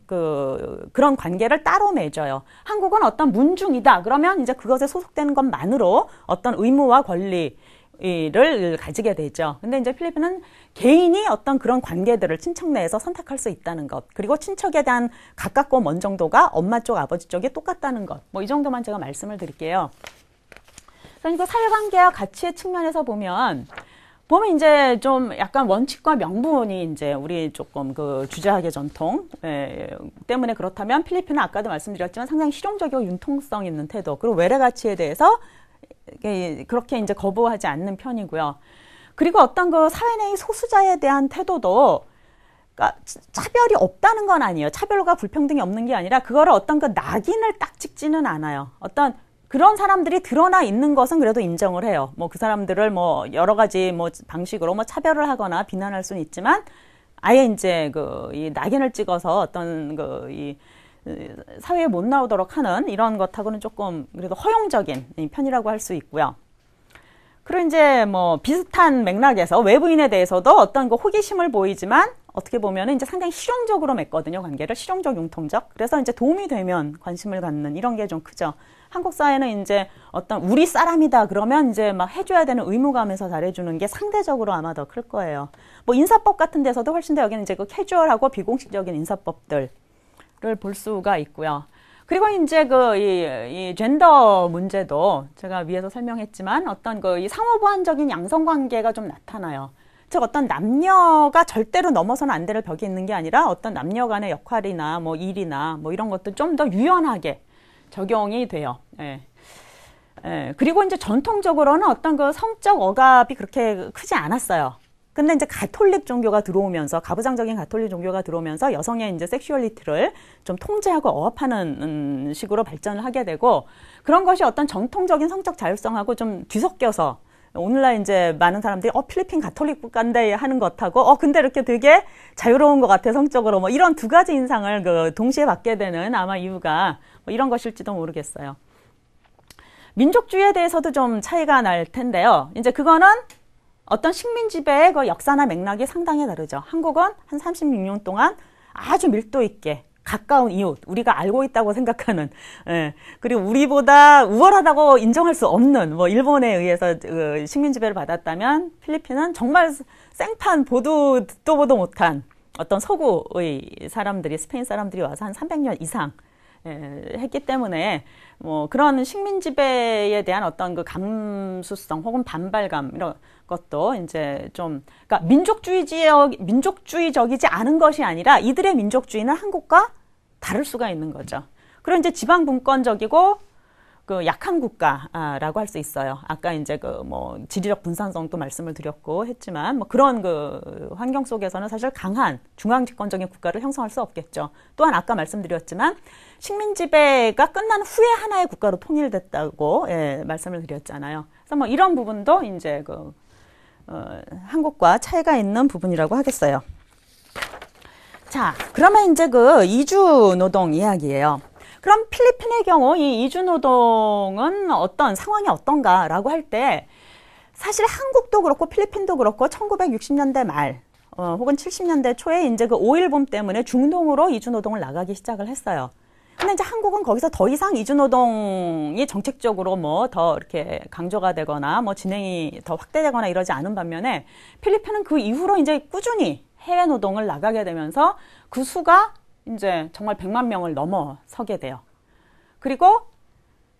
그, 그런 관계를 따로 맺어요. 한국은 어떤 문중이다. 그러면 이제 그것에 소속되는 것만으로 어떤 의무와 권리, 를 가지게 되죠. 근데 이제 필리핀은 개인이 어떤 그런 관계들을 친척 내에서 선택할 수 있다는 것, 그리고 친척에 대한 가깝고 먼 정도가 엄마 쪽, 아버지 쪽이 똑같다는 것, 뭐 이 정도만 제가 말씀을 드릴게요. 그러니까 사회관계와 가치의 측면에서 보면 보면 이제 좀 약간 원칙과 명분이 이제 우리 조금 그 주제학의 전통 에, 예, 때문에 그렇다면 필리핀은 아까도 말씀드렸지만 상당히 실용적이고 융통성 있는 태도 그리고 외래 가치에 대해서 그렇게 이제 거부하지 않는 편이고요. 그리고 어떤 그 사회 내의 소수자에 대한 태도도 그러니까 차별이 없다는 건 아니에요. 차별과 불평등이 없는 게 아니라 그거를 어떤 그 낙인을 딱 찍지는 않아요. 어떤 그런 사람들이 드러나 있는 것은 그래도 인정을 해요. 뭐 그 사람들을 뭐 여러 가지 뭐 방식으로 뭐 차별을 하거나 비난할 수는 있지만 아예 이제 그 이 낙인을 찍어서 어떤 그 이 사회에 못 나오도록 하는 이런 것하고는 조금 그래도 허용적인 편이라고 할 수 있고요. 그리고 이제 뭐 비슷한 맥락에서 외부인에 대해서도 어떤 그 호기심을 보이지만 어떻게 보면 이제 상당히 실용적으로 맺거든요 관계를 실용적 융통적 그래서 이제 도움이 되면 관심을 갖는 이런 게 좀 크죠 한국 사회는 이제 어떤 우리 사람이다 그러면 이제 막 해줘야 되는 의무감에서 잘해주는 게 상대적으로 아마 더 클 거예요. 뭐 인사법 같은 데서도 훨씬 더 여기는 이제 그 캐주얼하고 비공식적인 인사법들을 볼 수가 있고요. 그리고 이제 그, 이, 이 젠더 문제도 제가 위에서 설명했지만 어떤 그 이 상호보완적인 양성관계가 좀 나타나요. 즉 어떤 남녀가 절대로 넘어서는 안 될 벽이 있는 게 아니라 어떤 남녀 간의 역할이나 뭐 일이나 뭐 이런 것도 좀더 유연하게 적용이 돼요. 예. 예. 그리고 이제 전통적으로는 어떤 그 성적 억압이 그렇게 크지 않았어요. 근데 이제 가톨릭 종교가 들어오면서 가부장적인 가톨릭 종교가 들어오면서 여성의 이제 섹슈얼리티를 좀 통제하고 억압하는 음, 식으로 발전을 하게 되고 그런 것이 어떤 전통적인 성적 자율성하고 좀 뒤섞여서 오늘날 이제 많은 사람들이 어 필리핀 가톨릭 국가인데 하는 것하고 어 근데 이렇게 되게 자유로운 것 같아 성적으로 뭐 이런 두 가지 인상을 그 동시에 받게 되는 아마 이유가 뭐 이런 것일지도 모르겠어요. 민족주의에 대해서도 좀 차이가 날 텐데요. 이제 그거는 어떤 식민 지배의 그 역사나 맥락이 상당히 다르죠. 한국은 한 36년 동안 아주 밀도 있게 가까운 이웃, 우리가 알고 있다고 생각하는, 예, 그리고 우리보다 우월하다고 인정할 수 없는, 뭐, 일본에 의해서 그 식민지배를 받았다면 필리핀은 정말 생판 보도, 듣도 보도 못한 어떤 서구의 사람들이, 스페인 사람들이 와서 한 300년 이상, 예, 했기 때문에 뭐 그런 식민 지배에 대한 어떤 그 감수성 혹은 반발감 이런 것도 이제 좀 그러니까 민족주의 지역 민족주의적이지 않은 것이 아니라 이들의 민족주의는 한국과 다를 수가 있는 거죠. 그런 이제 지방 분권적이고 그 약한 국가라고 할 수 있어요. 아까 이제 그 뭐 지리적 분산성도 말씀을 드렸고 했지만 뭐 그런 그 환경 속에서는 사실 강한 중앙 집권적인 국가를 형성할 수 없겠죠. 또한 아까 말씀드렸지만 식민 지배가 끝난 후에 하나의 국가로 통일됐다고 예, 말씀을 드렸잖아요. 그래서 뭐 이런 부분도 이제 그 어, 한국과 차이가 있는 부분이라고 하겠어요. 자, 그러면 이제 그 이주 노동 이야기예요. 그럼 필리핀의 경우 이 이주노동은 어떤 상황이 어떤가라고 할 때 사실 한국도 그렇고 필리핀도 그렇고 1960년대 말 어, 혹은 70년대 초에 이제 그 5.1봄 때문에 중동으로 이주노동을 나가기 시작을 했어요. 근데 이제 한국은 거기서 더 이상 이주노동이 정책적으로 뭐 더 이렇게 강조가 되거나 뭐 진행이 더 확대되거나 이러지 않은 반면에 필리핀은 그 이후로 이제 꾸준히 해외 노동을 나가게 되면서 그 수가 이제 정말 100만 명을 넘어서게 돼요. 그리고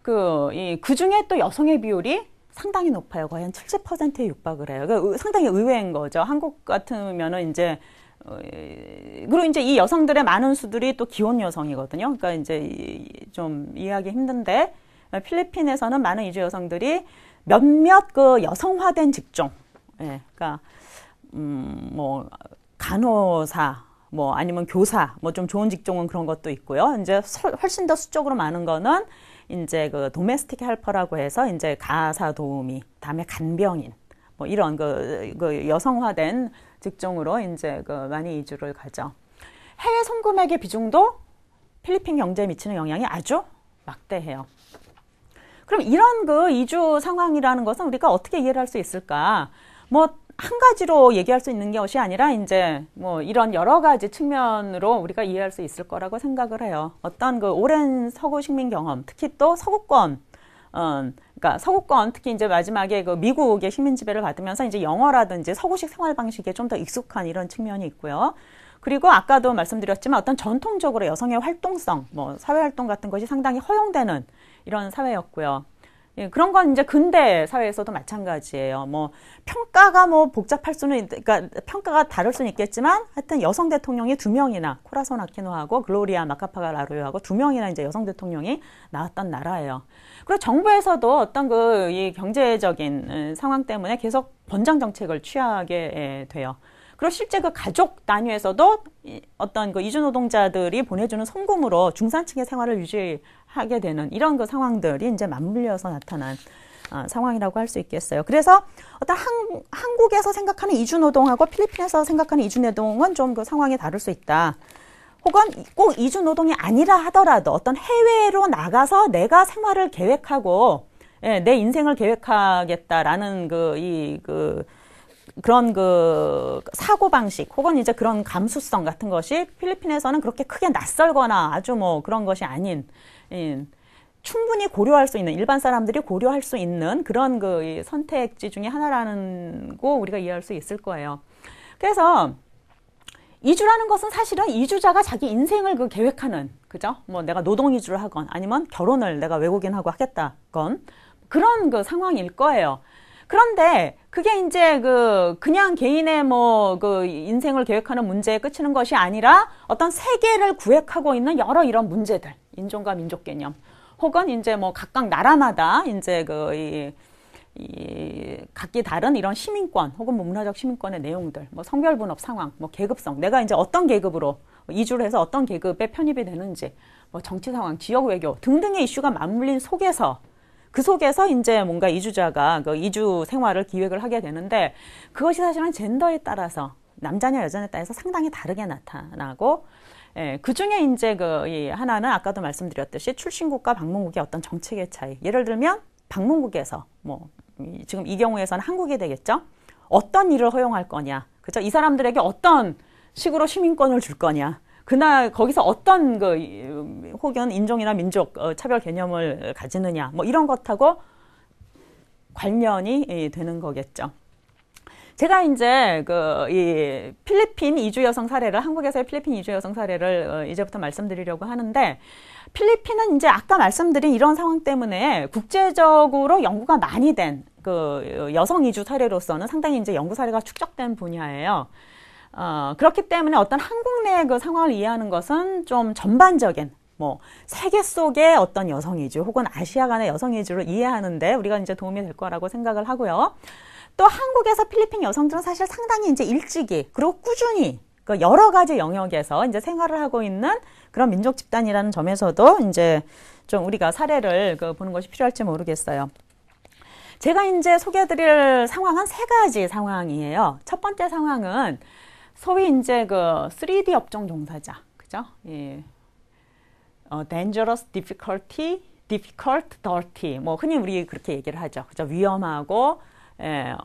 그, 이, 그 중에 또 여성의 비율이 상당히 높아요. 거의 한 70%에 육박을 해요. 그러니까 상당히 의외인 거죠. 한국 같으면은 이제 어, 그리고 이제 이 여성들의 많은 수들이 또 기혼 여성이거든요. 그러니까 이제 좀 이해하기 힘든데 필리핀에서는 많은 이주 여성들이 몇몇 그 여성화된 직종, 예, 그러니까 음뭐 간호사, 뭐 아니면 교사 뭐 좀 좋은 직종은 그런 것도 있고요. 이제 훨씬 더 수적으로 많은 거는 이제 그 도메스틱 헬퍼라고 해서 이제 가사 도우미, 다음에 간병인 뭐 이런 그, 그 여성화된 직종으로 이제 그 많이 이주를 가죠. 해외 송금액의 비중도 필리핀 경제에 미치는 영향이 아주 막대해요. 그럼 이런 그 이주 상황이라는 것은 우리가 어떻게 이해를 할 수 있을까? 뭐한 가지로 얘기할 수 있는 것이 아니라 이제 뭐 이런 여러 가지 측면으로 우리가 이해할 수 있을 거라고 생각을 해요. 어떤 그 오랜 서구 식민 경험, 특히 또 서구권, 어, 그러니까 서구권 특히 이제 마지막에 그 미국의 식민 지배를 받으면서 이제 영어라든지 서구식 생활 방식에 좀 더 익숙한 이런 측면이 있고요. 그리고 아까도 말씀드렸지만 어떤 전통적으로 여성의 활동성, 뭐 사회 활동 같은 것이 상당히 허용되는 이런 사회였고요. 예, 그런 건 이제 근대 사회에서도 마찬가지예요. 뭐 평가가 뭐 복잡할 수는 있, 그러니까 평가가 다를 수는 있겠지만 하여튼 여성 대통령이 두 명이나 코라선 아키노하고 글로리아 마카파가 라루요하고두 명이나 이제 여성 대통령이 나왔던 나라예요. 그리고 정부에서도 어떤 그 이 경제적인 음, 상황 때문에 계속 번장 정책을 취하게 예, 돼요. 그리고 실제 그 가족 단위에서도 어떤 그 이주 노동자들이 보내주는 송금으로 중산층의 생활을 유지 하게 되는 이런 그 상황들이 이제 맞물려서 나타난 어, 상황이라고 할 수 있겠어요. 그래서 어떤 한, 한국에서 생각하는 이주노동하고 필리핀에서 생각하는 이주노동은 좀 그 상황이 다를 수 있다. 혹은 꼭 이주노동이 아니라 하더라도 어떤 해외로 나가서 내가 생활을 계획하고 예, 내 인생을 계획하겠다라는 그, 이, 그, 그런 그 사고방식 혹은 이제 그런 감수성 같은 것이 필리핀에서는 그렇게 크게 낯설거나 아주 뭐 그런 것이 아닌 예. 충분히 고려할 수 있는 일반 사람들이 고려할 수 있는 그런 그 선택지 중에 하나라는 거 우리가 이해할 수 있을 거예요. 그래서 이주라는 것은 사실은 이주자가 자기 인생을 그 계획하는 그죠? 뭐 내가 노동 이주를 하건 아니면 결혼을 내가 외국인하고 하겠다건 그런 그 상황일 거예요. 그런데 그게 이제 그 그냥 개인의 뭐 그 인생을 계획하는 문제에 끝치는 것이 아니라 어떤 세계를 구획하고 있는 여러 이런 문제들 인종과 민족 개념. 혹은 이제 뭐 각각 나라마다 이제 그, 이, 이, 각기 다른 이런 시민권 혹은 문화적 시민권의 내용들, 뭐 성별분업 상황, 뭐 계급성, 내가 이제 어떤 계급으로 이주를 해서 어떤 계급에 편입이 되는지, 뭐 정치 상황, 지역 외교 등등의 이슈가 맞물린 속에서 그 속에서 이제 뭔가 이주자가 그 이주 생활을 기획을 하게 되는데 그것이 사실은 젠더에 따라서 남자냐 여자냐에 따라서 상당히 다르게 나타나고 예, 그 중에 이제 그이 하나는 아까도 말씀드렸듯이 출신국과 방문국의 어떤 정책의 차이. 예를 들면 방문국에서 뭐 이, 지금 이 경우에서는 한국이 되겠죠. 어떤 일을 허용할 거냐, 그죠? 이 사람들에게 어떤 식으로 시민권을 줄 거냐. 그날 거기서 어떤 그 음, 혹은 인종이나 민족 어, 차별 개념을 가지느냐 뭐 이런 것하고 관련이 되는 거겠죠. 제가 이제 그이 필리핀 이주 여성 사례를 한국에서의 필리핀 이주 여성 사례를 어, 이제부터 말씀드리려고 하는데 필리핀은 이제 아까 말씀드린 이런 상황 때문에 국제적으로 연구가 많이 된 그 여성 이주 사례로서는 상당히 이제 연구 사례가 축적된 분야예요. 어, 그렇기 때문에 어떤 한국 내 그 상황을 이해하는 것은 좀 전반적인 뭐 세계 속의 어떤 여성 이주 혹은 아시아 간의 여성 이주를 이해하는데 우리가 이제 도움이 될 거라고 생각을 하고요. 또 한국에서 필리핀 여성들은 사실 상당히 이제 일찍이 그리고 꾸준히 그 여러 가지 영역에서 이제 생활을 하고 있는 그런 민족 집단이라는 점에서도 이제 좀 우리가 사례를 그 보는 것이 필요할지 모르겠어요. 제가 이제 소개해드릴 상황은 세 가지 상황이에요. 첫 번째 상황은 소위 이제 그 3D 업종 종사자, 그죠? 예. 어, dangerous, difficulty, difficult, dirty. 뭐 흔히 우리 그렇게 얘기를 하죠. 그죠? 위험하고 예,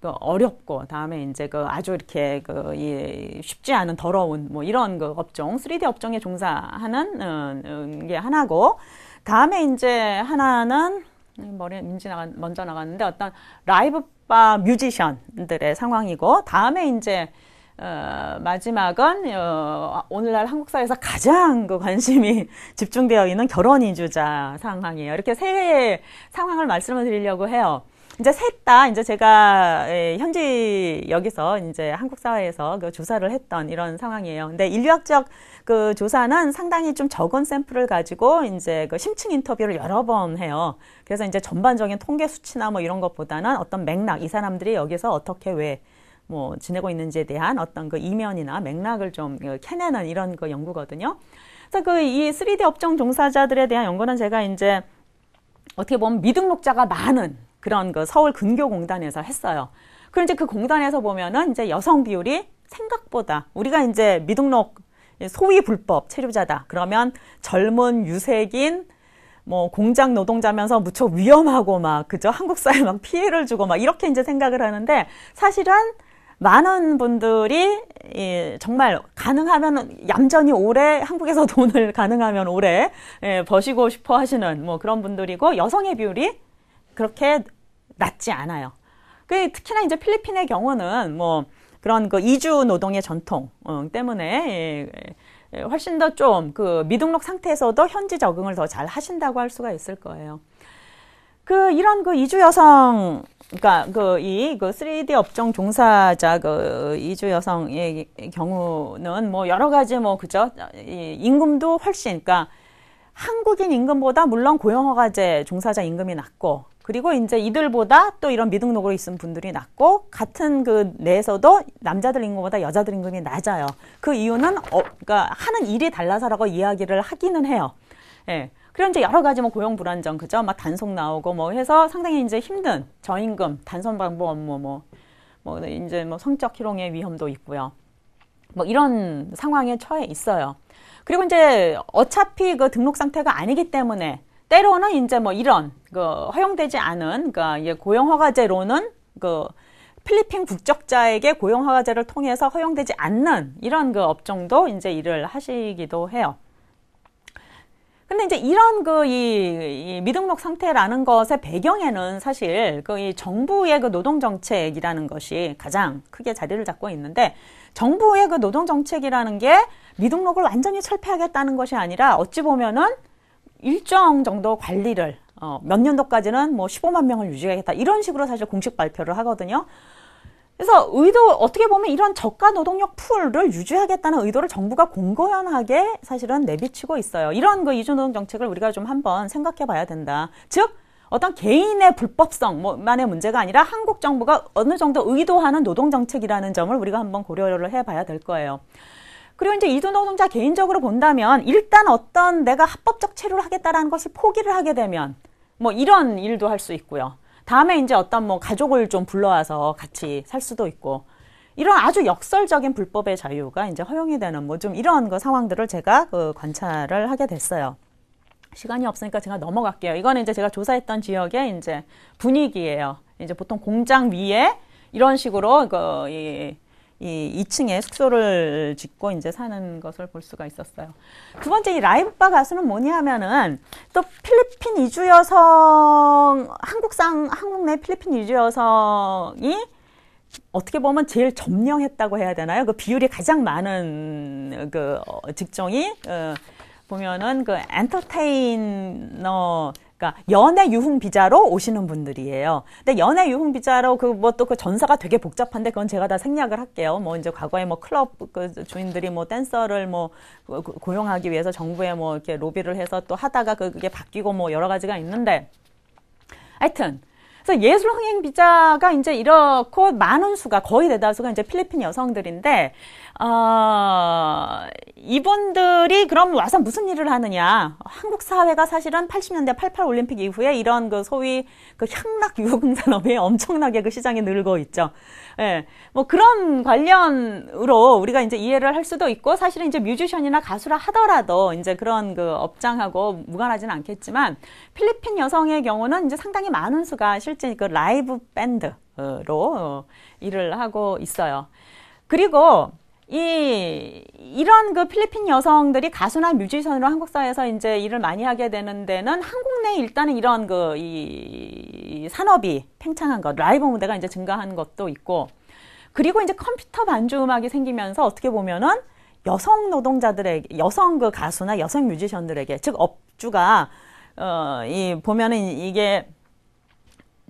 그 어렵고 다음에 이제 그 아주 이렇게 그이 쉽지 않은 더러운 뭐 이런 그 업종 3D 업종에 종사하는 음, 음, 게 하나고 다음에 이제 하나는 머리 민지 나가 먼저 나갔는데 어떤 라이브 바 뮤지션들의 상황이고 다음에 이제 어, 마지막은 어, 오늘날 한국 사회에서 가장 그 관심이 집중되어 있는 결혼 이주자 상황이에요. 이렇게 세 상황을 말씀을 드리려고 해요. 이제 셋다 이제 제가 예, 현지 여기서 이제 한국 사회에서 그 조사를 했던 이런 상황이에요. 근데 인류학적 그 조사는 상당히 좀 적은 샘플을 가지고 이제 그 심층 인터뷰를 여러 번 해요. 그래서 이제 전반적인 통계 수치나 뭐 이런 것보다는 어떤 맥락 이 사람들이 여기서 어떻게 왜 뭐 지내고 있는지에 대한 어떤 그 이면이나 맥락을 좀 그 캐내는 이런 그 연구거든요. 그래서 그 이 3D 업종 종사자들에 대한 연구는 제가 이제 어떻게 보면 미등록자가 많은 그런 그 서울 근교공단에서 했어요. 그런데그 공단에서 보면은 이제 여성 비율이 생각보다 우리가 이제 미등록 소위 불법 체류자다. 그러면 젊은 유색인 뭐 공장 노동자면서 무척 위험하고 막 그죠 한국 사회 막 피해를 주고 막 이렇게 이제 생각을 하는데 사실은 많은 분들이 예, 정말 가능하면 얌전히 오래 한국에서 돈을 가능하면 오래 예, 버시고 싶어 하시는 뭐 그런 분들이고 여성의 비율이 그렇게 낮지 않아요. 그 특히나 이제 필리핀의 경우는 뭐 그런 그 이주 노동의 전통 어, 때문에 예, 예, 예, 훨씬 더 좀 그 미등록 상태에서도 현지 적응을 더 잘 하신다고 할 수가 있을 거예요. 그 이런 그 이주 여성 그러니까 그 이 그 3D 그 업종 종사자 그 이주 여성의 경우는 뭐 여러 가지 뭐 그죠? 임금도 훨씬 그러니까 한국인 임금보다 물론 고용허가제 종사자 임금이 낮고 그리고 이제 이들보다 또 이런 미등록으로 있은 분들이 낮고 같은 그 내에서도 남자들 임금보다 여자들 임금이 낮아요. 그 이유는 어, 그러니까 하는 일이 달라서라고 이야기를 하기는 해요. 예. 그리고 이제 여러 가지 뭐 고용 불안정 그죠? 막 단속 나오고 뭐 해서 상당히 이제 힘든 저임금, 단선 방법 업무 뭐, 뭐뭐 이제 뭐 성적 희롱의 위험도 있고요. 뭐 이런 상황에 처해 있어요. 그리고 이제 어차피 그 등록 상태가 아니기 때문에 때로는 이제 뭐 이런 그 허용되지 않은 그러니까 고용허가제로는 그 필리핀 국적자에게 고용허가제를 통해서 허용되지 않는 이런 그 업종도 이제 일을 하시기도 해요. 근데 이제 이런 그 이 미등록 상태라는 것의 배경에는 사실 그 이 정부의 그 노동 정책이라는 것이 가장 크게 자리를 잡고 있는데 정부의 그 노동 정책이라는 게 미등록을 완전히 철폐하겠다는 것이 아니라 어찌 보면은 일정 정도 관리를 어, 몇 년도까지는 뭐 15만 명을 유지하겠다 이런 식으로 사실 공식 발표를 하거든요. 그래서 의도 어떻게 보면 이런 저가 노동력 풀을 유지하겠다는 의도를 정부가 공고연하게 사실은 내비치고 있어요. 이런 그 이주노동 정책을 우리가 좀 한번 생각해 봐야 된다. 즉 어떤 개인의 불법성 뭐, 만의 문제가 아니라 한국 정부가 어느 정도 의도하는 노동 정책이라는 점을 우리가 한번 고려를 해 봐야 될 거예요. 그리고 이제 이주 노동자 개인적으로 본다면 일단 어떤 내가 합법적 체류를 하겠다라는 것을 포기를 하게 되면 뭐 이런 일도 할 수 있고요. 다음에 이제 어떤 뭐 가족을 좀 불러와서 같이 살 수도 있고 이런 아주 역설적인 불법의 자유가 이제 허용이 되는 뭐 좀 이런 거 그 상황들을 제가 그 관찰을 하게 됐어요. 시간이 없으니까 제가 넘어갈게요. 이거는 이제 제가 조사했던 지역의 이제 분위기예요. 이제 보통 공장 위에 이런 식으로 그이 이 2층에 숙소를 짓고 이제 사는 것을 볼 수가 있었어요. 두 번째 이 라이브바 가수는 뭐냐 하면은 또 필리핀 이주 여성 한국상 한국 내 필리핀 이주 여성이 어떻게 보면 제일 점령했다고 해야 되나요? 그 비율이 가장 많은 그 어, 직종이 어, 보면은 그 엔터테이너 그러니까 연애 유흥 비자로 오시는 분들이에요. 근데 연애 유흥 비자로 그 뭐 또그 뭐 그 전사가 되게 복잡한데 그건 제가 다 생략을 할게요. 뭐 이제 과거에 뭐 클럽 그 주인들이 뭐 댄서를 뭐 고용하기 위해서 정부에 뭐 이렇게 로비를 해서 또 하다가 그, 그게 바뀌고 뭐 여러 가지가 있는데 하여튼 그래서 예술 흥행 비자가 이제 이렇고 많은 수가 거의 대다수가 이제 필리핀 여성들인데 어, 이분들이 그럼 와서 무슨 일을 하느냐. 한국 사회가 사실은 80년대 88 올림픽 이후에 이런 그 소위 그 향락 유흥 산업이 엄청나게 그 시장이 늘고 있죠. 예. 뭐 그런 관련으로 우리가 이제 이해를 할 수도 있고 사실은 이제 뮤지션이나 가수라 하더라도 이제 그런 그 업장하고 무관하지는 않겠지만 필리핀 여성의 경우는 이제 상당히 많은 수가 실제 그 라이브 밴드로 어, 일을 하고 있어요. 그리고 이 이런 그 필리핀 여성들이 가수나 뮤지션으로 한국 사회에서 이제 일을 많이 하게 되는 데는 한국 내 일단은 이런 그 이 산업이 팽창한 것, 라이브 무대가 이제 증가한 것도 있고 그리고 이제 컴퓨터 반주 음악이 생기면서 어떻게 보면은 여성 노동자들에게 여성 그 가수나 여성 뮤지션들에게 즉 업주가 어 이 보면은 이게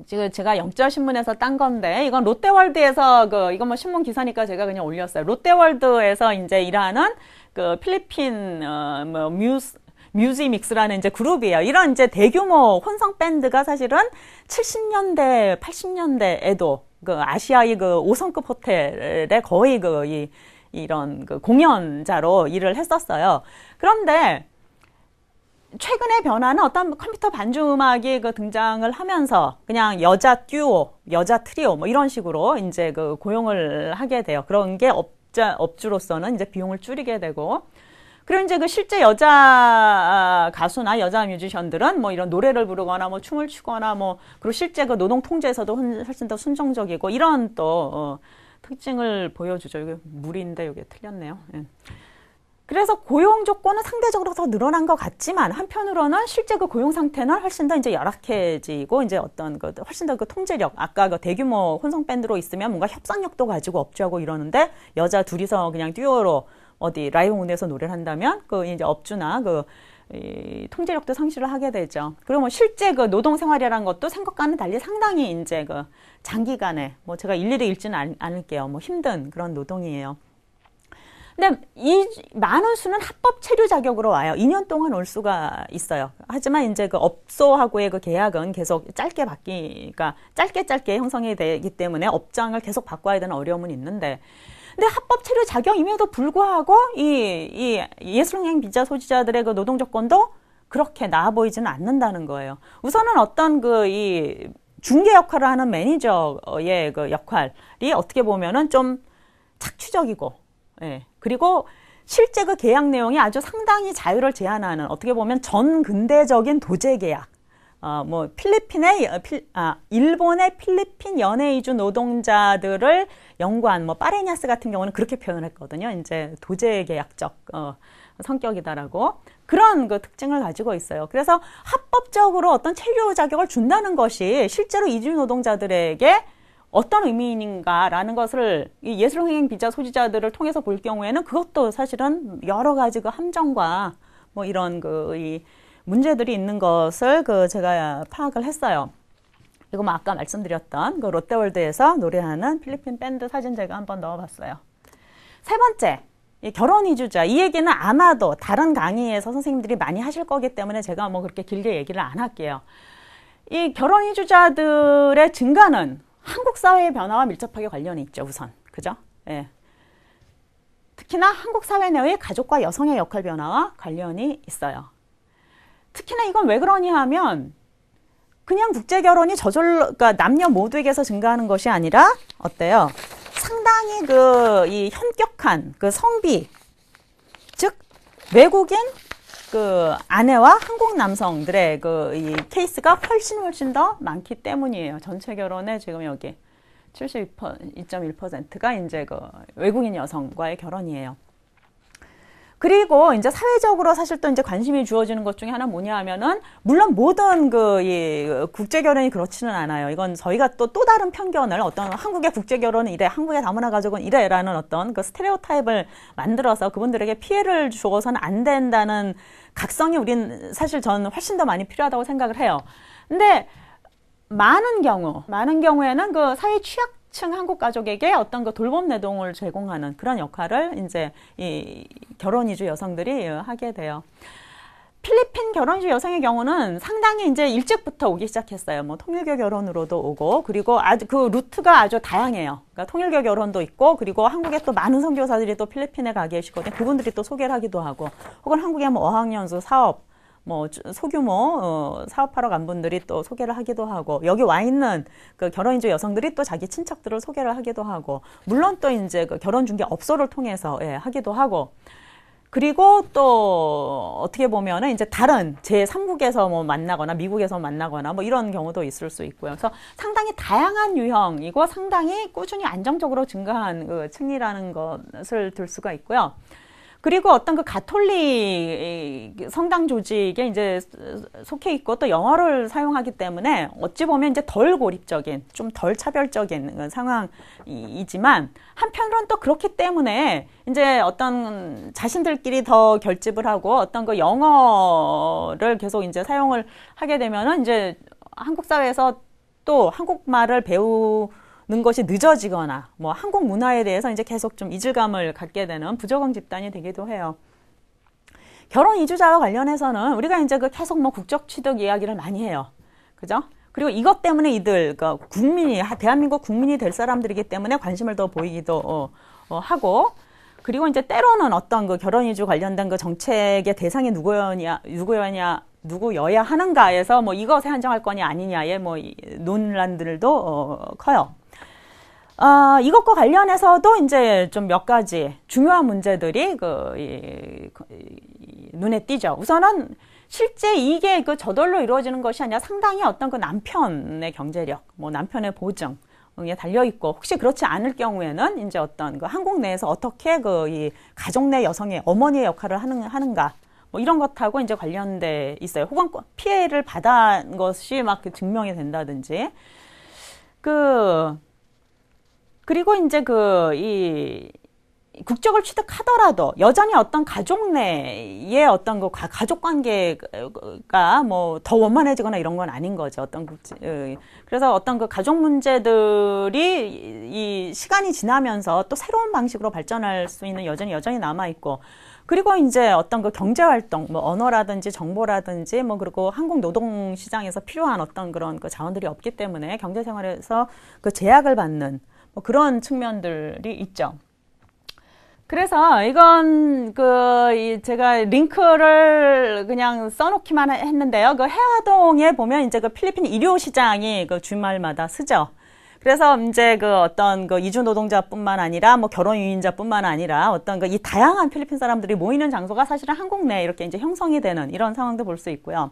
지금 제가 영자신문에서 딴 건데 이건 롯데월드에서 그 이건 뭐 신문 기사니까 제가 그냥 올렸어요. 롯데월드에서 이제 일하는 그 필리핀 어뭐 뮤스 뮤지믹스라는 이제 그룹이에요. 이런 이제 대규모 혼성 밴드가 사실은 70년대, 80년대에도 그 아시아의 그 5성급 호텔에 거의 그 이, 이런 그 공연자로 일을 했었어요. 그런데 최근의 변화는 어떤 컴퓨터 반주 음악이 그 등장을 하면서 그냥 여자 듀오, 여자 트리오 뭐 이런 식으로 이제 그 고용을 하게 돼요. 그런 게 업자 업주로서는 이제 비용을 줄이게 되고 그리고 이제 그 실제 여자 아, 가수나 여자 뮤지션들은 뭐 이런 노래를 부르거나 뭐 춤을 추거나 뭐 그리고 실제 그 노동 통제에서도 훨씬 더 순정적이고 이런 또 어, 특징을 보여주죠. 이게 물인데 이게 틀렸네요. 예. 그래서 고용 조건은 상대적으로 더 늘어난 것 같지만 한편으로는 실제 그 고용 상태는 훨씬 더 이제 열악해지고 이제 어떤 그 훨씬 더 그 통제력 아까 그 대규모 혼성 밴드로 있으면 뭔가 협상력도 가지고 업주하고 이러는데 여자 둘이서 그냥 듀오로 어디 라이브 무대에서 노래를 한다면 그 이제 업주나 그 이, 통제력도 상실을 하게 되죠. 그리고 뭐 실제 그 노동 생활이라는 것도 생각과는 달리 상당히 이제 그 장기간에 뭐 제가 일일이 읽지는 않, 않을게요. 뭐 힘든 그런 노동이에요. 근데 이 많은 수는 합법 체류 자격으로 와요. 2년 동안 올 수가 있어요. 하지만 이제 그 업소하고의 그 계약은 계속 짧게 바뀌니까 짧게 짧게 형성이 되기 때문에 업장을 계속 바꿔야 되는 어려움은 있는데 근데 합법 체류 자격임에도 불구하고 이, 이 예술행행 비자 소지자들의 그 노동 조건도 그렇게 나아 보이지는 않는다는 거예요. 우선은 어떤 그 이 중개 역할을 하는 매니저의 그 역할이 어떻게 보면은 좀 착취적이고 예. 그리고 실제 그 계약 내용이 아주 상당히 자유를 제한하는 어떻게 보면 전근대적인 도제 계약. 어, 뭐 필리핀의 필, 아, 일본의 필리핀 연애 이주 노동자들을 연구한 뭐 파레냐스 같은 경우는 그렇게 표현했거든요. 을 이제 도제 계약적 어, 성격이다라고 그런 그 특징을 가지고 있어요. 그래서 합법적으로 어떤 체류 자격을 준다는 것이 실제로 이주 노동자들에게 어떤 의미인가라는 것을 예술행위 비자 소지자들을 통해서 볼 경우에는 그것도 사실은 여러 가지 그 함정과 뭐 이런 그 이 문제들이 있는 것을 그 제가 파악을 했어요. 그리고 뭐 아까 말씀드렸던 그 롯데월드에서 노래하는 필리핀 밴드 사진 제가 한번 넣어봤어요. 세 번째, 결혼 이주자이 얘기는 아마도 다른 강의에서 선생님들이 많이 하실 거기 때문에 제가 뭐 그렇게 길게 얘기를 안 할게요. 이 결혼 이주자들의 증가는 한국 사회의 변화와 밀접하게 관련이 있죠, 우선. 그죠? 예. 특히나 한국 사회 내의 가족과 여성의 역할 변화와 관련이 있어요. 특히나 이건 왜 그러냐 하면 그냥 국제 결혼이 저절로 그러니까 남녀 모두에게서 증가하는 것이 아니라 어때요? 상당히 그 이 현격한 그 성비 즉 외국인 그 아내와 한국 남성들의 그 이 케이스가 훨씬 훨씬 더 많기 때문이에요. 전체 결혼에 지금 여기 72.1%가 이제 그 외국인 여성과의 결혼이에요. 그리고 이제 사회적으로 사실 또 이제 관심이 주어지는 것 중에 하나 뭐냐 하면은 물론 모든 그 이 국제 결혼이 그렇지는 않아요. 이건 저희가 또또 또 다른 편견을 어떤 한국의 국제 결혼은 이래, 한국의 다문화 가족은 이래라는 어떤 그 스테레오타입을 만들어서 그분들에게 피해를 주어서는 안 된다는 각성이 우린 사실 저는 훨씬 더 많이 필요하다고 생각을 해요. 근데 많은 경우, 많은 경우에는 그 사회 취약 1층 한국 가족에게 어떤 그 돌봄 내동을 제공하는 그런 역할을 이제 이 결혼 이주 여성들이 하게 돼요. 필리핀 결혼주 여성의 경우는 상당히 이제 일찍부터 오기 시작했어요. 뭐 통일교 결혼으로도 오고 그리고 아주 그 루트가 아주 다양해요. 그러니까 통일교 결혼도 있고 그리고 한국에 또 많은 선교사들이 또 필리핀에 가 계시거든요. 그분들이 또 소개를 하기도 하고 혹은 한국의 뭐 어학연수 사업 뭐 소규모 어, 사업하러 간 분들이 또 소개를 하기도 하고 여기 와 있는 그 결혼인주 여성들이 또 자기 친척들을 소개를 하기도 하고 물론 또 이제 그 결혼 중개 업소를 통해서 예, 하기도 하고 그리고 또 어떻게 보면은 이제 다른 제3국에서 뭐 만나거나 미국에서 만나거나 뭐 이런 경우도 있을 수 있고요. 그래서 상당히 다양한 유형이고 상당히 꾸준히 안정적으로 증가한 그 층이라는 것을 들 수가 있고요. 그리고 어떤 그 가톨릭 성당 조직에 이제 속해 있고 또 영어를 사용하기 때문에 어찌 보면 이제 덜 고립적인 좀 덜 차별적인 상황이지만 한편으론 또 그렇기 때문에 이제 어떤 자신들끼리 더 결집을 하고 어떤 그 영어를 계속 이제 사용을 하게 되면은 이제 한국 사회에서 또 한국말을 배우 는 것이 늦어지거나 뭐 한국 문화에 대해서 이제 계속 좀 이질감을 갖게 되는 부적응 집단이 되기도 해요. 결혼 이주자와 관련해서는 우리가 이제 그 계속 뭐 국적 취득 이야기를 많이 해요. 그죠? 그리고 이것 때문에 이들 그러니까 국민이 대한민국 국민이 될 사람들이기 때문에 관심을 더 보이기도 어, 어, 하고 그리고 이제 때로는 어떤 그 결혼 이주 관련된 그 정책의 대상이 누구였냐 누구였냐 누구여야 하는가에서 뭐 이것에 한정할 거냐 아니냐의 뭐 논란들도 어, 커요. 어, 이것과 관련해서도 이제 좀 몇 가지 중요한 문제들이 그, 이, 그, 이, 눈에 띄죠. 우선은 실제 이게 그 저절로 이루어지는 것이 아니라 상당히 어떤 그 남편의 경제력, 뭐 남편의 보증, 에 달려 있고 혹시 그렇지 않을 경우에는 이제 어떤 그 한국 내에서 어떻게 그 이 가정 내 여성의 어머니의 역할을 하는 하는가 뭐 이런 것하고 이제 관련돼 있어요. 혹은 피해를 받은 것이 막그 증명이 된다든지 그 그리고 이제 그, 이, 국적을 취득하더라도 여전히 어떤 가족 내의 어떤 그 가족 관계가 뭐 더 원만해지거나 이런 건 아닌 거죠. 어떤 국지, 예. 그래서 어떤 그 가족 문제들이 이 시간이 지나면서 또 새로운 방식으로 발전할 수 있는 여전히 여전히 남아 있고 그리고 이제 어떤 그 경제 활동 뭐 언어라든지 정보라든지 뭐 그리고 한국 노동 시장에서 필요한 어떤 그런 그 자원들이 없기 때문에 경제 생활에서 그 제약을 받는 뭐 그런 측면들이 있죠. 그래서 이건 그 제가 링크를 그냥 써놓기만 했는데요. 그 해화동에 보면 이제 그 필리핀 일요 시장이 그 주말마다 쓰죠. 그래서 이제 그 어떤 그 이주 노동자뿐만 아니라 뭐 결혼 유인자뿐만 아니라 어떤 그 이 다양한 필리핀 사람들이 모이는 장소가 사실은 한국 내 이렇게 이제 형성이 되는 이런 상황도 볼 수 있고요.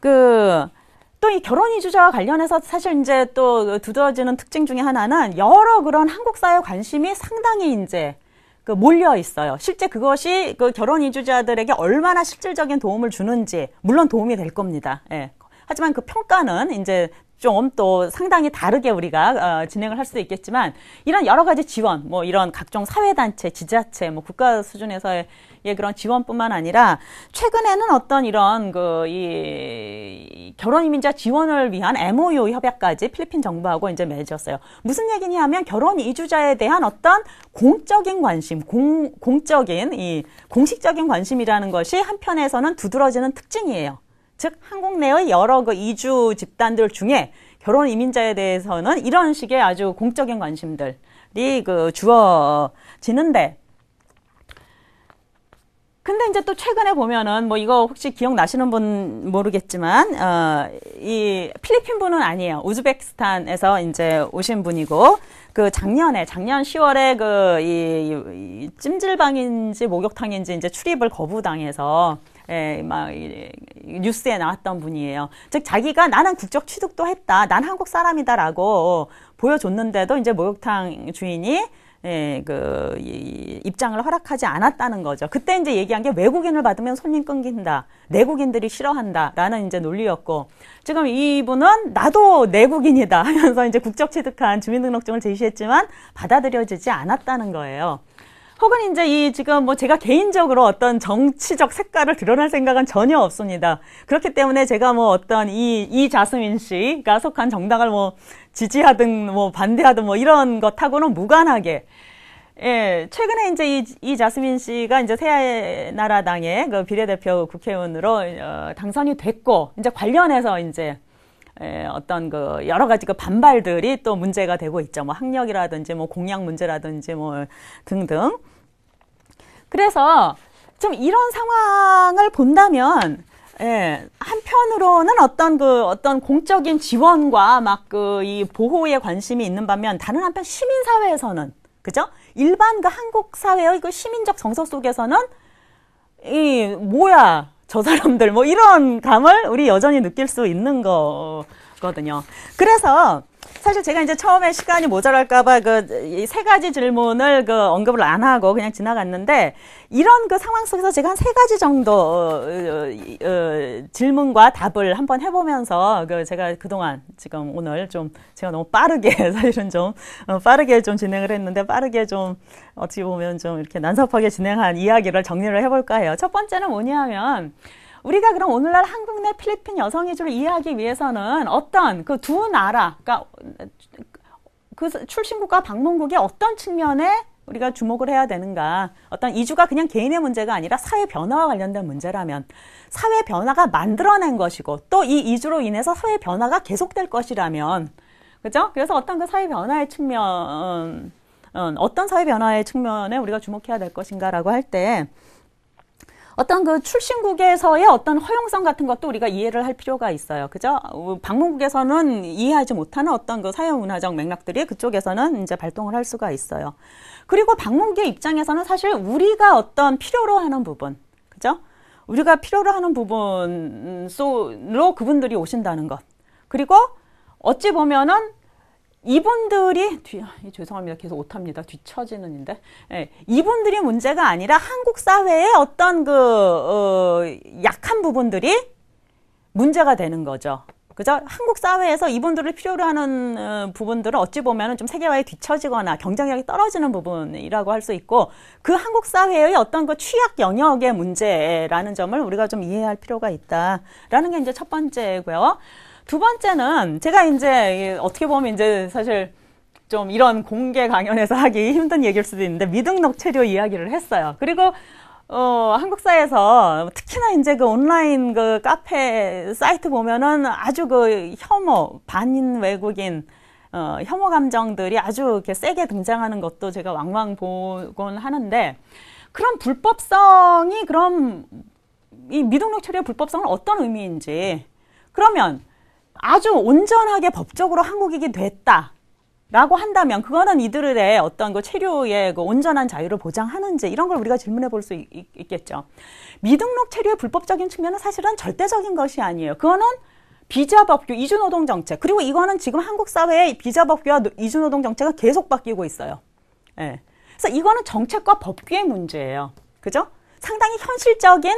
그 또이 결혼 이주자와 관련해서 사실 이제 또 두드러지는 특징 중에 하나는 여러 그런 한국 사회 관심이 상당히 이제 그 몰려 있어요. 실제 그것이 그 결혼 이주자들에게 얼마나 실질적인 도움을 주는지 물론 도움이 될 겁니다. 예. 하지만 그 평가는 이제 좀또 상당히 다르게 우리가 어, 진행을 할 수도 있겠지만 이런 여러 가지 지원, 뭐 이런 각종 사회단체, 지자체, 뭐 국가 수준에서의 예, 그런 지원뿐만 아니라 최근에는 어떤 이런 그 이 결혼 이민자 지원을 위한 MOU 협약까지 필리핀 정부하고 이제 맺었어요. 무슨 얘기냐 하면 결혼 이주자에 대한 어떤 공적인 관심, 공 공적인 이 공식적인 관심이라는 것이 한편에서는 두드러지는 특징이에요. 즉 한국 내의 여러 그 이주 집단들 중에 결혼 이민자에 대해서는 이런 식의 아주 공적인 관심들이 그 주어지는데 근데 이제 또 최근에 보면은 뭐 이거 혹시 기억나시는 분 모르겠지만 어 이 필리핀 분은 아니에요. 우즈베키스탄에서 이제 오신 분이고 그 작년에 작년 10월에 그 이 찜질방인지 목욕탕인지 이제 출입을 거부당해서 에, 예, 막 뉴스에 나왔던 분이에요. 즉 자기가 나는 국적 취득도 했다. 난 한국 사람이다라고 보여줬는데도 이제 목욕탕 주인이 예, 그, 이, 입장을 허락하지 않았다는 거죠. 그때 이제 얘기한 게 외국인을 받으면 손님 끊긴다. 내국인들이 싫어한다. 라는 이제 논리였고, 지금 이분은 나도 내국인이다 하면서 이제 국적 취득한 주민등록증을 제시했지만 받아들여지지 않았다는 거예요. 혹은 이제 이 지금 뭐 제가 개인적으로 어떤 정치적 색깔을 드러낼 생각은 전혀 없습니다. 그렇기 때문에 제가 뭐 어떤 이, 이 자스민 씨가 속한 정당을 뭐 지지하든 뭐 반대하든 뭐 이런 것하고는 무관하게 예, 최근에 이제 이, 이 자스민 씨가 이제 새나라당의 그 비례대표 국회의원으로 어, 당선이 됐고 이제 관련해서 이제 예, 어떤 그 여러 가지 그 반발들이 또 문제가 되고 있죠. 뭐 학력이라든지 뭐 공약 문제라든지 뭐 등등. 그래서 좀 이런 상황을 본다면 예, 한편으로는 어떤 그 어떤 공적인 지원과 막 그 이 보호에 관심이 있는 반면 다른 한편 시민 사회에서는 그죠? 일반 그 한국 사회의 그 시민적 정서 속에서는 이 뭐야 저 사람들 뭐 이런 감을 우리 여전히 느낄 수 있는 거거든요. 그래서 사실 제가 이제 처음에 시간이 모자랄까봐 그 세 가지 질문을 그 언급을 안 하고 그냥 지나갔는데 이런 그 상황 속에서 제가 한세 가지 정도 어, 어, 어, 질문과 답을 한번 해보면서 그 제가 그동안 지금 오늘 좀 제가 너무 빠르게 사실은 좀 어, 빠르게 좀 진행을 했는데 빠르게 좀 어떻게 보면 좀 이렇게 난섭하게 진행한 이야기를 정리를 해볼까 해요. 첫 번째는 뭐냐면 우리가 그럼 오늘날 한국 내 필리핀 여성 위주를 이해하기 위해서는 어떤 그 두 나라, 그그 그러니까 출신국과 방문국의 어떤 측면에 우리가 주목을 해야 되는가. 어떤 이주가 그냥 개인의 문제가 아니라 사회 변화와 관련된 문제라면 사회 변화가 만들어낸 것이고 또 이 이주로 인해서 사회 변화가 계속될 것이라면 그죠? 그래서 어떤 그 사회 변화의 측면 음, 음, 어떤 사회 변화의 측면에 우리가 주목해야 될 것인가라고 할때 어떤 그 출신국에서의 어떤 허용성 같은 것도 우리가 이해를 할 필요가 있어요. 그죠? 어, 방문국에서는 이해하지 못하는 어떤 그 사회 문화적 맥락들이 그쪽에서는 이제 발동을 할 수가 있어요. 그리고 방문국의 입장에서는 사실 우리가 어떤 필요로 하는 부분, 그죠? 우리가 필요로 하는 부분 속으로 음, 그분들이 오신다는 것. 그리고 어찌 보면은 이분들이 뒤, 아, 죄송합니다. 계속 오합니다 뒤처지는인데 예, 이분들이 문제가 아니라 한국 사회의 어떤 그 어, 약한 부분들이 문제가 되는 거죠. 그죠? 한국 사회에서 이분들을 필요로 하는 어, 부분들은 어찌 보면은 좀 세계화에 뒤처지거나 경쟁력이 떨어지는 부분이라고 할 수 있고 그 한국 사회의 어떤 그 취약 영역의 문제라는 점을 우리가 좀 이해할 필요가 있다라는 게 이제 첫 번째고요. 두 번째는 제가 이제 어떻게 보면 이제 사실 좀 이런 공개 강연에서 하기 힘든 얘기일 수도 있는데 미등록 체류 이야기를 했어요. 그리고 어, 한국사에서 특히나 이제 그 온라인 그 카페 사이트 보면은 아주 그 혐오, 반인 외국인, 어, 혐오 감정들이 아주 이렇게 세게 등장하는 것도 제가 왕왕 보곤 하는데 그런 불법성이 그럼 이 미등록 처리의 불법성은 어떤 의미인지 그러면 아주 온전하게 법적으로 한국이 됐다. 라고 한다면 그거는 이들의 어떤 그 체류의 그 온전한 자유를 보장하는지 이런 걸 우리가 질문해 볼 수 있겠죠. 미등록 체류의 불법적인 측면은 사실은 절대적인 것이 아니에요. 그거는 비자법규, 이주노동 정책. 그리고 이거는 지금 한국 사회의 비자법규와 이주노동 정책이 계속 바뀌고 있어요. 예. 그래서 이거는 정책과 법규의 문제예요. 그죠? 상당히 현실적인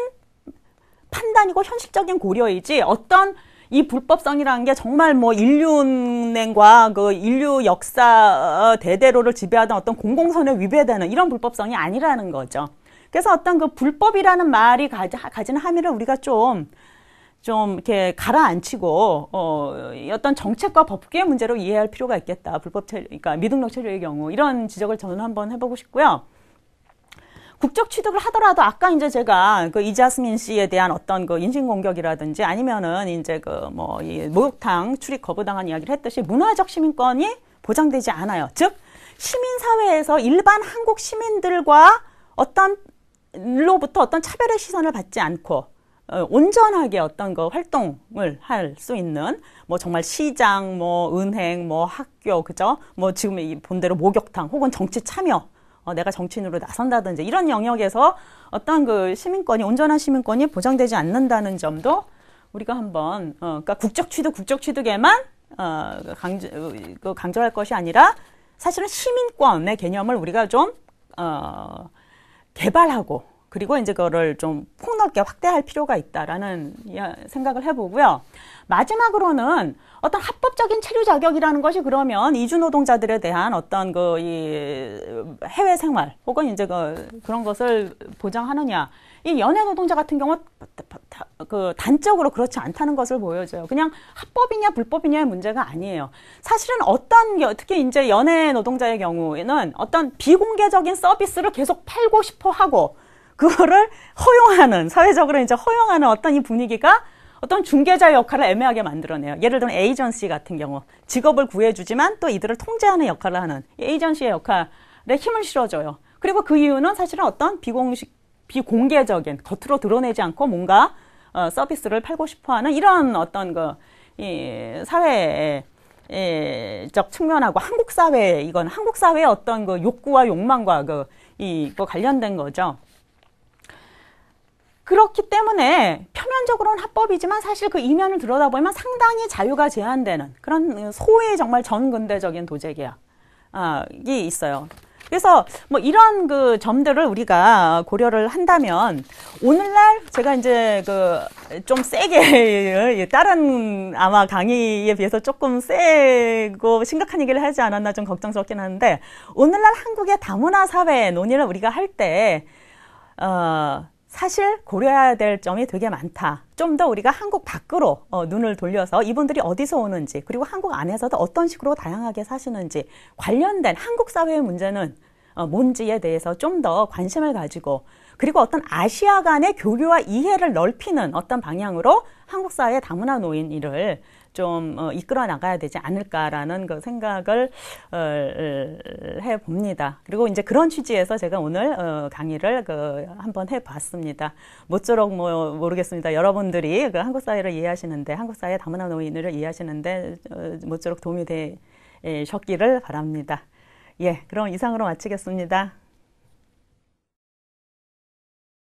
판단이고 현실적인 고려이지 어떤 이 불법성이라는 게 정말 뭐인류행과그 인류 역사 어, 대대로를 지배하던 어떤 공공선에 위배되는 이런 불법성이 아니라는 거죠. 그래서 어떤 그 불법이라는 말이 가지, 가지 함의를 우리가 좀 좀 이렇게 가라앉히고 어, 어떤 정책과 법규의 문제로 이해할 필요가 있겠다. 불법 체류, 그러니까 미등록 체류의 경우 이런 지적을 저는 한번 해보고 싶고요. 국적 취득을 하더라도 아까 이제 제가 그 이자스민 씨에 대한 어떤 그 인신 공격이라든지 아니면은 이제 그 뭐 이 목욕탕 출입 거부당한 이야기를 했듯이 문화적 시민권이 보장되지 않아요. 즉 시민 사회에서 일반 한국 시민들과 어떤 로부터 어떤 차별의 시선을 받지 않고 어, 온전하게 어떤 그 활동을 할 수 있는 뭐 정말 시장, 뭐 은행, 뭐 학교, 그죠? 뭐 지금 이 본대로 목욕탕 혹은 정치 참여 어, 내가 정치인으로 나선다든지 이런 영역에서 어떤 그 시민권이 온전한 시민권이 보장되지 않는다는 점도 우리가 한번 어, 그러니까 국적 취득 국적 취득에만 어, 그 강조, 어, 그 강조할 것이 아니라 사실은 시민권의 개념을 우리가 좀 어, 개발하고 그리고 이제 그거를 좀 폭넓게 확대할 필요가 있다라는 생각을 해보고요. 마지막으로는 어떤 합법적인 체류 자격이라는 것이 그러면 이주 노동자들에 대한 어떤 그 이 해외 생활 혹은 이제 그 그런 것을 보장하느냐 이 연애 노동자 같은 경우 그 단적으로 그렇지 않다는 것을 보여줘요. 그냥 합법이냐 불법이냐의 문제가 아니에요. 사실은 어떤 특히 이제 연애 노동자의 경우에는 어떤 비공개적인 서비스를 계속 팔고 싶어 하고 그거를 허용하는 사회적으로 이제 허용하는 어떤 이 분위기가 어떤 중개자 역할을 애매하게 만들어내요. 예를 들면 에이전시 같은 경우 직업을 구해주지만 또 이들을 통제하는 역할을 하는 에이전시의 역할에 힘을 실어줘요. 그리고 그 이유는 사실은 어떤 비공식, 비공개적인 겉으로 드러내지 않고 뭔가 어, 서비스를 팔고 싶어하는 이런 어떤 그 이, 사회의 적 측면하고 한국 사회 이건 한국 사회의 어떤 그 욕구와 욕망과 그 이거 그 관련된 거죠. 그렇기 때문에 표면적으로는 합법이지만 사실 그 이면을 들여다보면 상당히 자유가 제한되는 그런 소위 정말 전근대적인 도제계약이 있어요. 그래서 뭐 이런 그 점들을 우리가 고려를 한다면 오늘날 제가 이제 그 좀 세게 다른 아마 강의에 비해서 조금 세고 심각한 얘기를 하지 않았나 좀 걱정스럽긴 한데 오늘날 한국의 다문화 사회 논의를 우리가 할 때 어, 사실 고려해야 될 점이 되게 많다. 좀 더 우리가 한국 밖으로 어, 눈을 돌려서 이분들이 어디서 오는지 그리고 한국 안에서도 어떤 식으로 다양하게 사시는지 관련된 한국 사회의 문제는 어, 뭔지에 대해서 좀 더 관심을 가지고 그리고 어떤 아시아 간의 교류와 이해를 넓히는 어떤 방향으로 한국 사회 다문화 노인 일을 좀 어, 이끌어 나가야 되지 않을까라는 그 생각을 어, 해 봅니다. 그리고 이제 그런 취지에서 제가 오늘 어, 강의를 그 한번 해 봤습니다. 모쪼록 뭐 모르겠습니다. 여러분들이 그 한국 사회를 이해하시는데 한국 사회 다문화 노인을 이해하시는데 어, 모쪼록 도움이 되셨기를 바랍니다. 예, 그럼 이상으로 마치겠습니다.